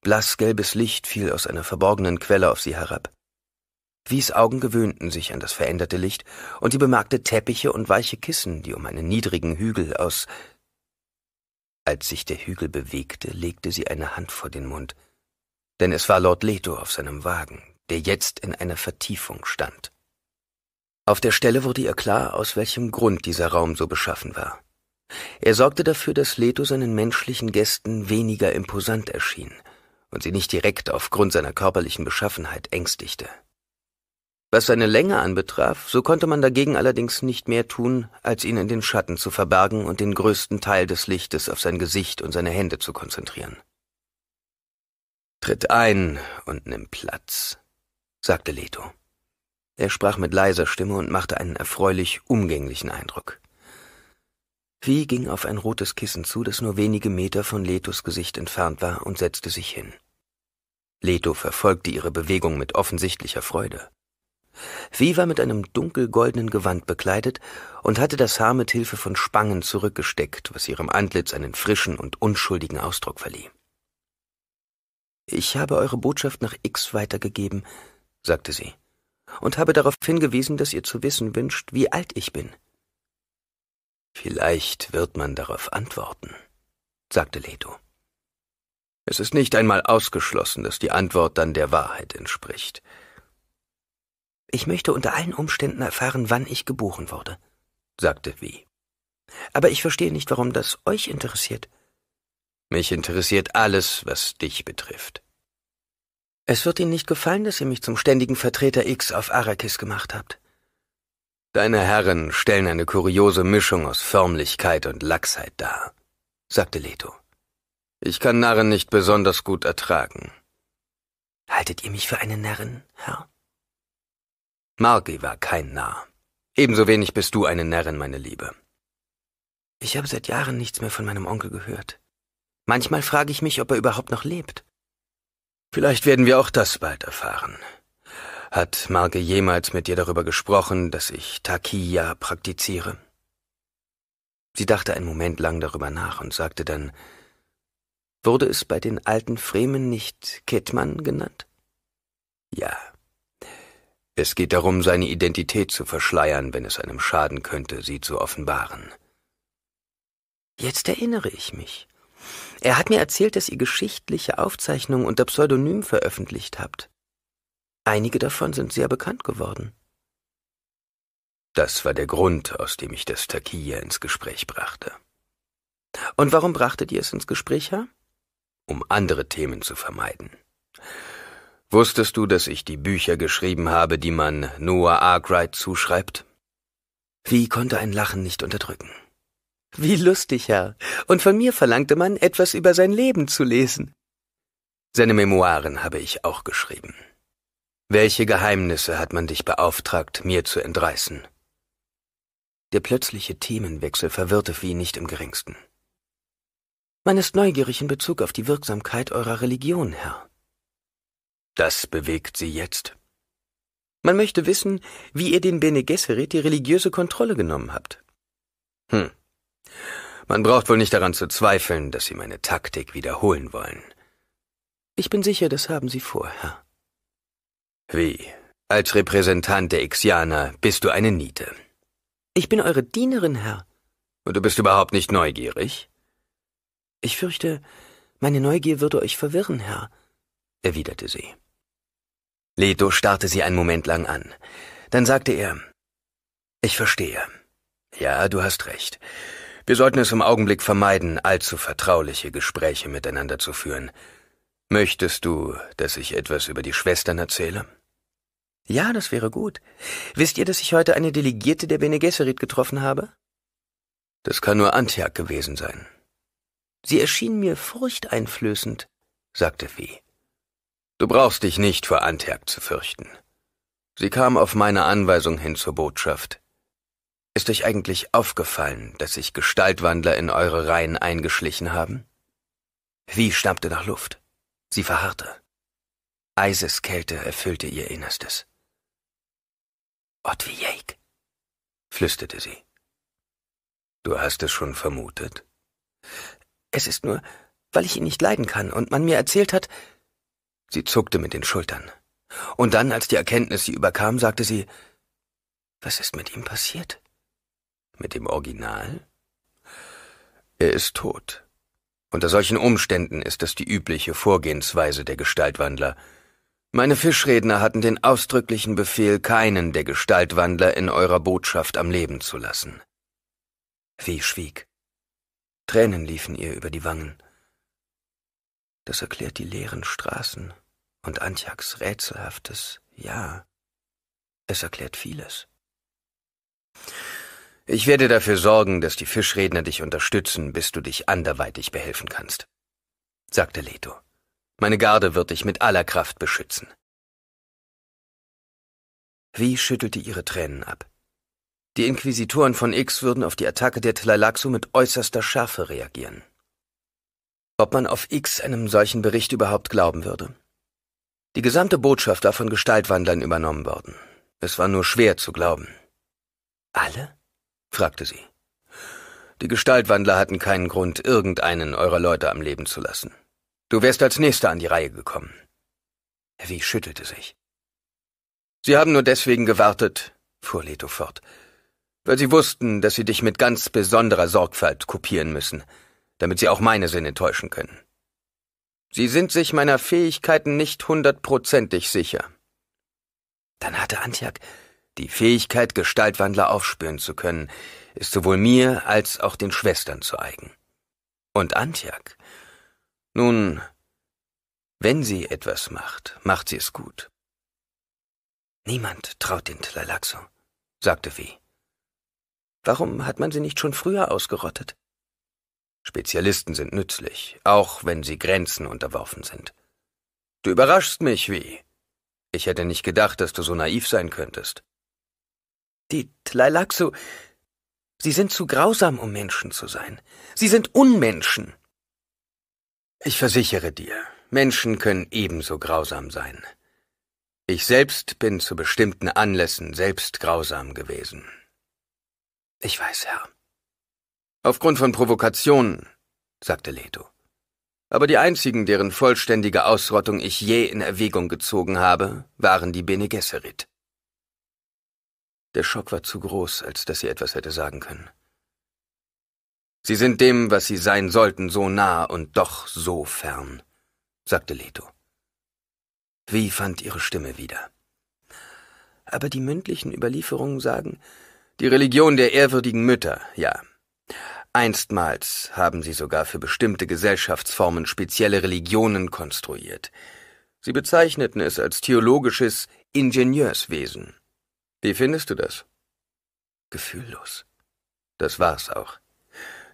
Blassgelbes Licht fiel aus einer verborgenen Quelle auf sie herab. Wies Augen gewöhnten sich an das veränderte Licht und sie bemerkte Teppiche und weiche Kissen, die um einen niedrigen Hügel aus. Als sich der Hügel bewegte, legte sie eine Hand vor den Mund, denn es war Lord Leto auf seinem Wagen, der jetzt in einer Vertiefung stand. Auf der Stelle wurde ihr klar, aus welchem Grund dieser Raum so beschaffen war. Er sorgte dafür, dass Leto seinen menschlichen Gästen weniger imposant erschien und sie nicht direkt aufgrund seiner körperlichen Beschaffenheit ängstigte. Was seine Länge anbetraf, so konnte man dagegen allerdings nicht mehr tun, als ihn in den Schatten zu verbergen und den größten Teil des Lichtes auf sein Gesicht und seine Hände zu konzentrieren. Tritt ein und nimm Platz, sagte Leto. Er sprach mit leiser Stimme und machte einen erfreulich umgänglichen Eindruck. Vieh ging auf ein rotes Kissen zu, das nur wenige Meter von Letos Gesicht entfernt war, und setzte sich hin. Leto verfolgte ihre Bewegung mit offensichtlicher Freude. Vieh war mit einem dunkelgoldenen Gewand bekleidet und hatte das Haar mit Hilfe von Spangen zurückgesteckt, was ihrem Antlitz einen frischen und unschuldigen Ausdruck verlieh. Ich habe eure Botschaft nach X weitergegeben, sagte sie, und habe darauf hingewiesen, dass ihr zu wissen wünscht, wie alt ich bin. Vielleicht wird man darauf antworten, sagte Leto. Es ist nicht einmal ausgeschlossen, dass die Antwort dann der Wahrheit entspricht. Ich möchte unter allen Umständen erfahren, wann ich geboren wurde, sagte Wie. Aber ich verstehe nicht, warum das euch interessiert. Mich interessiert alles, was dich betrifft, es wird Ihnen nicht gefallen, dass ihr mich zum ständigen Vertreter X auf Arrakis gemacht habt. Deine Herren stellen eine kuriose Mischung aus Förmlichkeit und Lachsheit dar, sagte Leto. Ich kann Narren nicht besonders gut ertragen. Haltet ihr mich für einen Narren, Herr? Margi war kein Narr. Ebenso wenig bist du eine Narrin, meine Liebe. Ich habe seit Jahren nichts mehr von meinem Onkel gehört. Manchmal frage ich mich, ob er überhaupt noch lebt. Vielleicht werden wir auch das bald erfahren. Hat Marge jemals mit dir darüber gesprochen, dass ich Takiya praktiziere? Sie dachte einen Moment lang darüber nach und sagte dann, Wurde es bei den alten Fremen nicht Ketman genannt? Ja. Es geht darum, seine Identität zu verschleiern, wenn es einem schaden könnte, sie zu offenbaren. Jetzt erinnere ich mich. Er hat mir erzählt, dass ihr geschichtliche Aufzeichnungen unter Pseudonym veröffentlicht habt. Einige davon sind sehr bekannt geworden. Das war der Grund, aus dem ich das Takia ins Gespräch brachte. Und warum brachtet ihr es ins Gespräch, Herr? Um andere Themen zu vermeiden. Wusstest du, dass ich die Bücher geschrieben habe, die man Noah Arkwright zuschreibt? Wie konnte ein Lachen nicht unterdrücken? Wie lustig, Herr. Und von mir verlangte man, etwas über sein Leben zu lesen. Seine Memoiren habe ich auch geschrieben. Welche Geheimnisse hat man dich beauftragt, mir zu entreißen? Der plötzliche Themenwechsel verwirrte Fee nicht im geringsten. Man ist neugierig in Bezug auf die Wirksamkeit eurer Religion, Herr. Das bewegt sie jetzt. Man möchte wissen, wie ihr den Bene Gesserit die religiöse Kontrolle genommen habt. Hm, man braucht wohl nicht daran zu zweifeln, dass Sie meine Taktik wiederholen wollen. Ich bin sicher, das haben Sie vor, Herr. Wie? Als Repräsentant der Ixianer bist du eine Niete. Ich bin eure Dienerin, Herr. Und du bist überhaupt nicht neugierig? Ich fürchte, meine Neugier würde euch verwirren, Herr, erwiderte sie. Leto starrte sie einen Moment lang an. Dann sagte er, ich verstehe. Ja, du hast recht. Wir sollten es im Augenblick vermeiden, allzu vertrauliche Gespräche miteinander zu führen. Möchtest du, dass ich etwas über die Schwestern erzähle? Ja, das wäre gut. Wisst ihr, dass ich heute eine Delegierte der Bene Gesserit getroffen habe? Das kann nur Antjak gewesen sein. Sie erschien mir furchteinflößend, sagte Vieh. Du brauchst dich nicht vor Antjak zu fürchten. Sie kam auf meine Anweisung hin zur Botschaft. Ist euch eigentlich aufgefallen, dass sich Gestaltwandler in eure Reihen eingeschlichen haben? Wie schnappte nach Luft. Sie verharrte. Eiseskälte erfüllte ihr Innerstes. Otwi Jake, flüsterte sie. Du hast es schon vermutet? Es ist nur, weil ich ihn nicht leiden kann und man mir erzählt hat. Sie zuckte mit den Schultern. Und dann, als die Erkenntnis sie überkam, sagte sie, was ist mit ihm passiert? mit dem Original? Er ist tot. Unter solchen Umständen ist das die übliche Vorgehensweise der Gestaltwandler. Meine Fischredner hatten den ausdrücklichen Befehl, keinen der Gestaltwandler in eurer Botschaft am Leben zu lassen. Wie schwieg. Tränen liefen ihr über die Wangen. Das erklärt die leeren Straßen und Antjaks rätselhaftes Ja. Es erklärt vieles. Ich werde dafür sorgen, dass die Fischredner dich unterstützen, bis du dich anderweitig behelfen kannst, sagte Leto. Meine Garde wird dich mit aller Kraft beschützen. Wie schüttelte ihre Tränen ab. Die Inquisitoren von X würden auf die Attacke der Tlalaxu mit äußerster Schärfe reagieren. Ob man auf X einem solchen Bericht überhaupt glauben würde? Die gesamte Botschaft war von Gestaltwandlern übernommen worden. Es war nur schwer zu glauben. Alle? fragte sie. Die Gestaltwandler hatten keinen Grund, irgendeinen eurer Leute am Leben zu lassen. Du wärst als Nächster an die Reihe gekommen. Wie schüttelte sich. Sie haben nur deswegen gewartet, fuhr Leto fort, weil sie wussten, dass sie dich mit ganz besonderer Sorgfalt kopieren müssen, damit sie auch meine Sinne täuschen können. Sie sind sich meiner Fähigkeiten nicht hundertprozentig sicher. Dann hatte Antjak die Fähigkeit, Gestaltwandler aufspüren zu können, ist sowohl mir als auch den Schwestern zu eigen. Und Antjak? Nun, wenn sie etwas macht, macht sie es gut. Niemand traut den Tlalaxo, sagte Fee. Warum hat man sie nicht schon früher ausgerottet? Spezialisten sind nützlich, auch wenn sie Grenzen unterworfen sind. Du überraschst mich, wie? Ich hätte nicht gedacht, dass du so naiv sein könntest. Die Tlailaksu, sie sind zu grausam, um Menschen zu sein. Sie sind Unmenschen. Ich versichere dir, Menschen können ebenso grausam sein. Ich selbst bin zu bestimmten Anlässen selbst grausam gewesen. Ich weiß, Herr. Aufgrund von Provokationen, sagte Leto. Aber die einzigen, deren vollständige Ausrottung ich je in Erwägung gezogen habe, waren die Bene Gesserit. Der Schock war zu groß, als dass sie etwas hätte sagen können. Sie sind dem, was sie sein sollten, so nah und doch so fern, sagte Leto. Wie fand ihre Stimme wieder. Aber die mündlichen Überlieferungen sagen, die Religion der ehrwürdigen Mütter, ja. Einstmals haben sie sogar für bestimmte Gesellschaftsformen spezielle Religionen konstruiert. Sie bezeichneten es als theologisches Ingenieurswesen. Wie findest du das? Gefühllos. Das war's auch.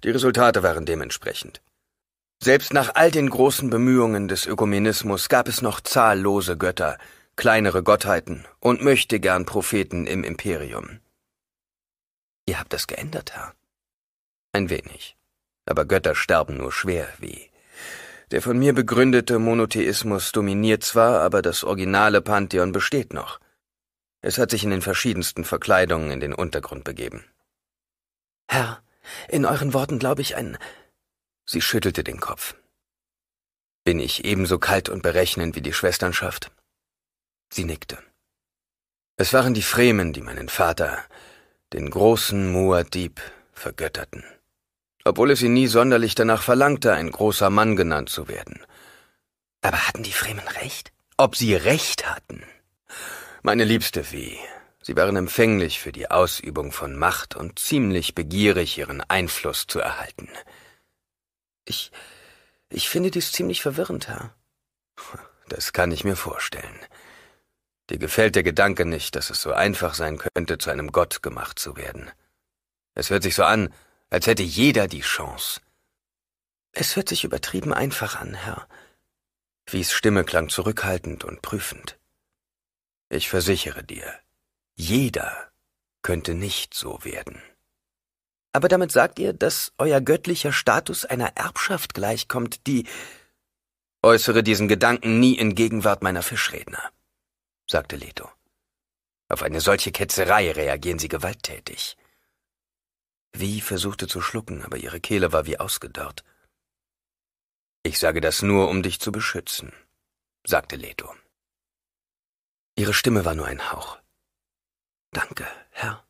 Die Resultate waren dementsprechend. Selbst nach all den großen Bemühungen des Ökumenismus gab es noch zahllose Götter, kleinere Gottheiten und möchte gern Propheten im Imperium. Ihr habt das geändert, Herr. Ein wenig. Aber Götter sterben nur schwer, wie. Der von mir begründete Monotheismus dominiert zwar, aber das originale Pantheon besteht noch. Es hat sich in den verschiedensten Verkleidungen in den Untergrund begeben. Herr, in euren Worten glaube ich ein. Sie schüttelte den Kopf. Bin ich ebenso kalt und berechnend wie die Schwesternschaft? Sie nickte. Es waren die Fremen, die meinen Vater, den großen Muad'Dib, vergötterten. Obwohl es ihn nie sonderlich danach verlangte, ein großer Mann genannt zu werden. Aber hatten die Fremen recht? Ob sie recht hatten? Meine liebste Fee, Sie waren empfänglich für die Ausübung von Macht und ziemlich begierig, Ihren Einfluss zu erhalten. Ich. ich finde dies ziemlich verwirrend, Herr. Das kann ich mir vorstellen. Dir gefällt der Gedanke nicht, dass es so einfach sein könnte, zu einem Gott gemacht zu werden. Es hört sich so an, als hätte jeder die Chance. Es hört sich übertrieben einfach an, Herr. Wies Stimme klang zurückhaltend und prüfend. Ich versichere dir, jeder könnte nicht so werden. Aber damit sagt ihr, dass euer göttlicher Status einer Erbschaft gleichkommt, die Äußere diesen Gedanken nie in Gegenwart meiner Fischredner, sagte Leto. Auf eine solche Ketzerei reagieren sie gewalttätig. Wie versuchte zu schlucken, aber ihre Kehle war wie ausgedörrt. Ich sage das nur, um dich zu beschützen, sagte Leto. Ihre Stimme war nur ein Hauch. Danke, Herr.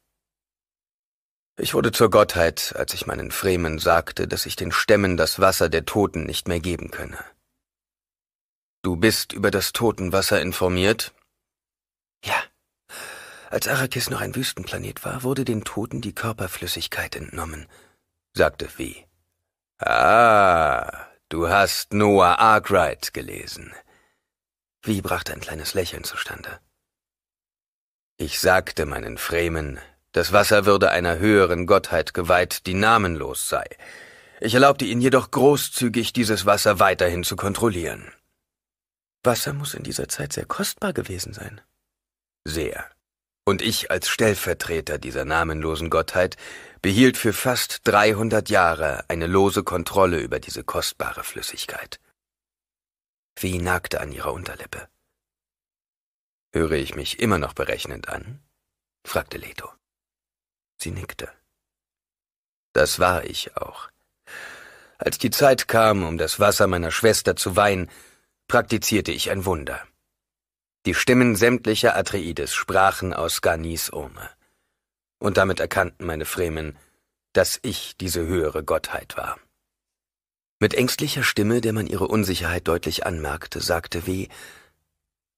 Ich wurde zur Gottheit, als ich meinen Fremen sagte, dass ich den Stämmen das Wasser der Toten nicht mehr geben könne. Du bist über das Totenwasser informiert? Ja. Als Arrakis noch ein Wüstenplanet war, wurde den Toten die Körperflüssigkeit entnommen, sagte V. Ah, du hast Noah Arkwright gelesen. Wie brachte ein kleines Lächeln zustande. Ich sagte meinen Fremen, das Wasser würde einer höheren Gottheit geweiht, die namenlos sei. Ich erlaubte ihnen jedoch großzügig, dieses Wasser weiterhin zu kontrollieren. Wasser muss in dieser Zeit sehr kostbar gewesen sein. Sehr. Und ich als Stellvertreter dieser namenlosen Gottheit behielt für fast 300 Jahre eine lose Kontrolle über diese kostbare Flüssigkeit. Wie nagte an ihrer Unterlippe. Höre ich mich immer noch berechnend an? fragte Leto. Sie nickte. Das war ich auch. Als die Zeit kam, um das Wasser meiner Schwester zu weihen, praktizierte ich ein Wunder. Die Stimmen sämtlicher Atreides sprachen aus Garnis Urme. Und damit erkannten meine Fremen, dass ich diese höhere Gottheit war. Mit ängstlicher Stimme, der man ihre Unsicherheit deutlich anmerkte, sagte W.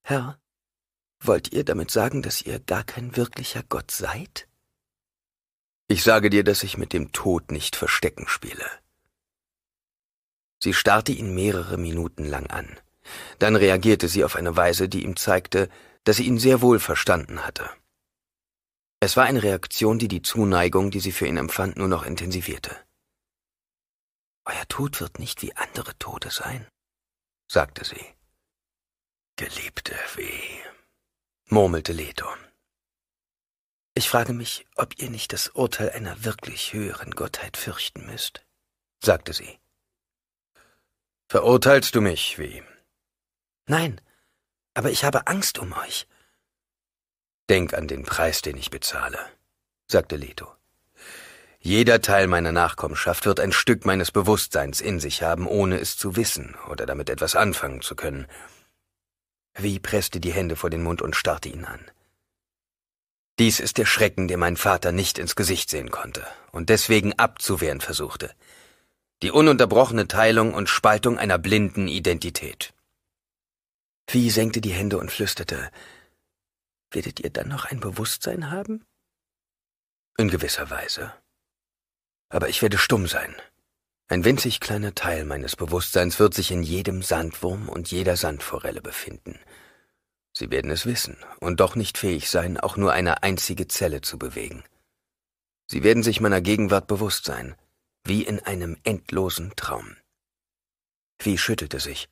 Herr, wollt ihr damit sagen, dass ihr gar kein wirklicher Gott seid? Ich sage dir, dass ich mit dem Tod nicht Verstecken spiele. Sie starrte ihn mehrere Minuten lang an. Dann reagierte sie auf eine Weise, die ihm zeigte, dass sie ihn sehr wohl verstanden hatte. Es war eine Reaktion, die die Zuneigung, die sie für ihn empfand, nur noch intensivierte. Euer Tod wird nicht wie andere Tode sein, sagte sie. Geliebte Weh, murmelte Leto. Ich frage mich, ob ihr nicht das Urteil einer wirklich höheren Gottheit fürchten müsst, sagte sie. Verurteilst du mich, Weh? Nein, aber ich habe Angst um euch. Denk an den Preis, den ich bezahle, sagte Leto. Jeder Teil meiner Nachkommenschaft wird ein Stück meines Bewusstseins in sich haben, ohne es zu wissen oder damit etwas anfangen zu können. Wie presste die Hände vor den Mund und starrte ihn an. Dies ist der Schrecken, den mein Vater nicht ins Gesicht sehen konnte und deswegen abzuwehren versuchte. Die ununterbrochene Teilung und Spaltung einer blinden Identität. Wie senkte die Hände und flüsterte, werdet ihr dann noch ein Bewusstsein haben? In gewisser Weise aber ich werde stumm sein. Ein winzig kleiner Teil meines Bewusstseins wird sich in jedem Sandwurm und jeder Sandforelle befinden. Sie werden es wissen und doch nicht fähig sein, auch nur eine einzige Zelle zu bewegen. Sie werden sich meiner Gegenwart bewusst sein, wie in einem endlosen Traum. Wie schüttelte sich,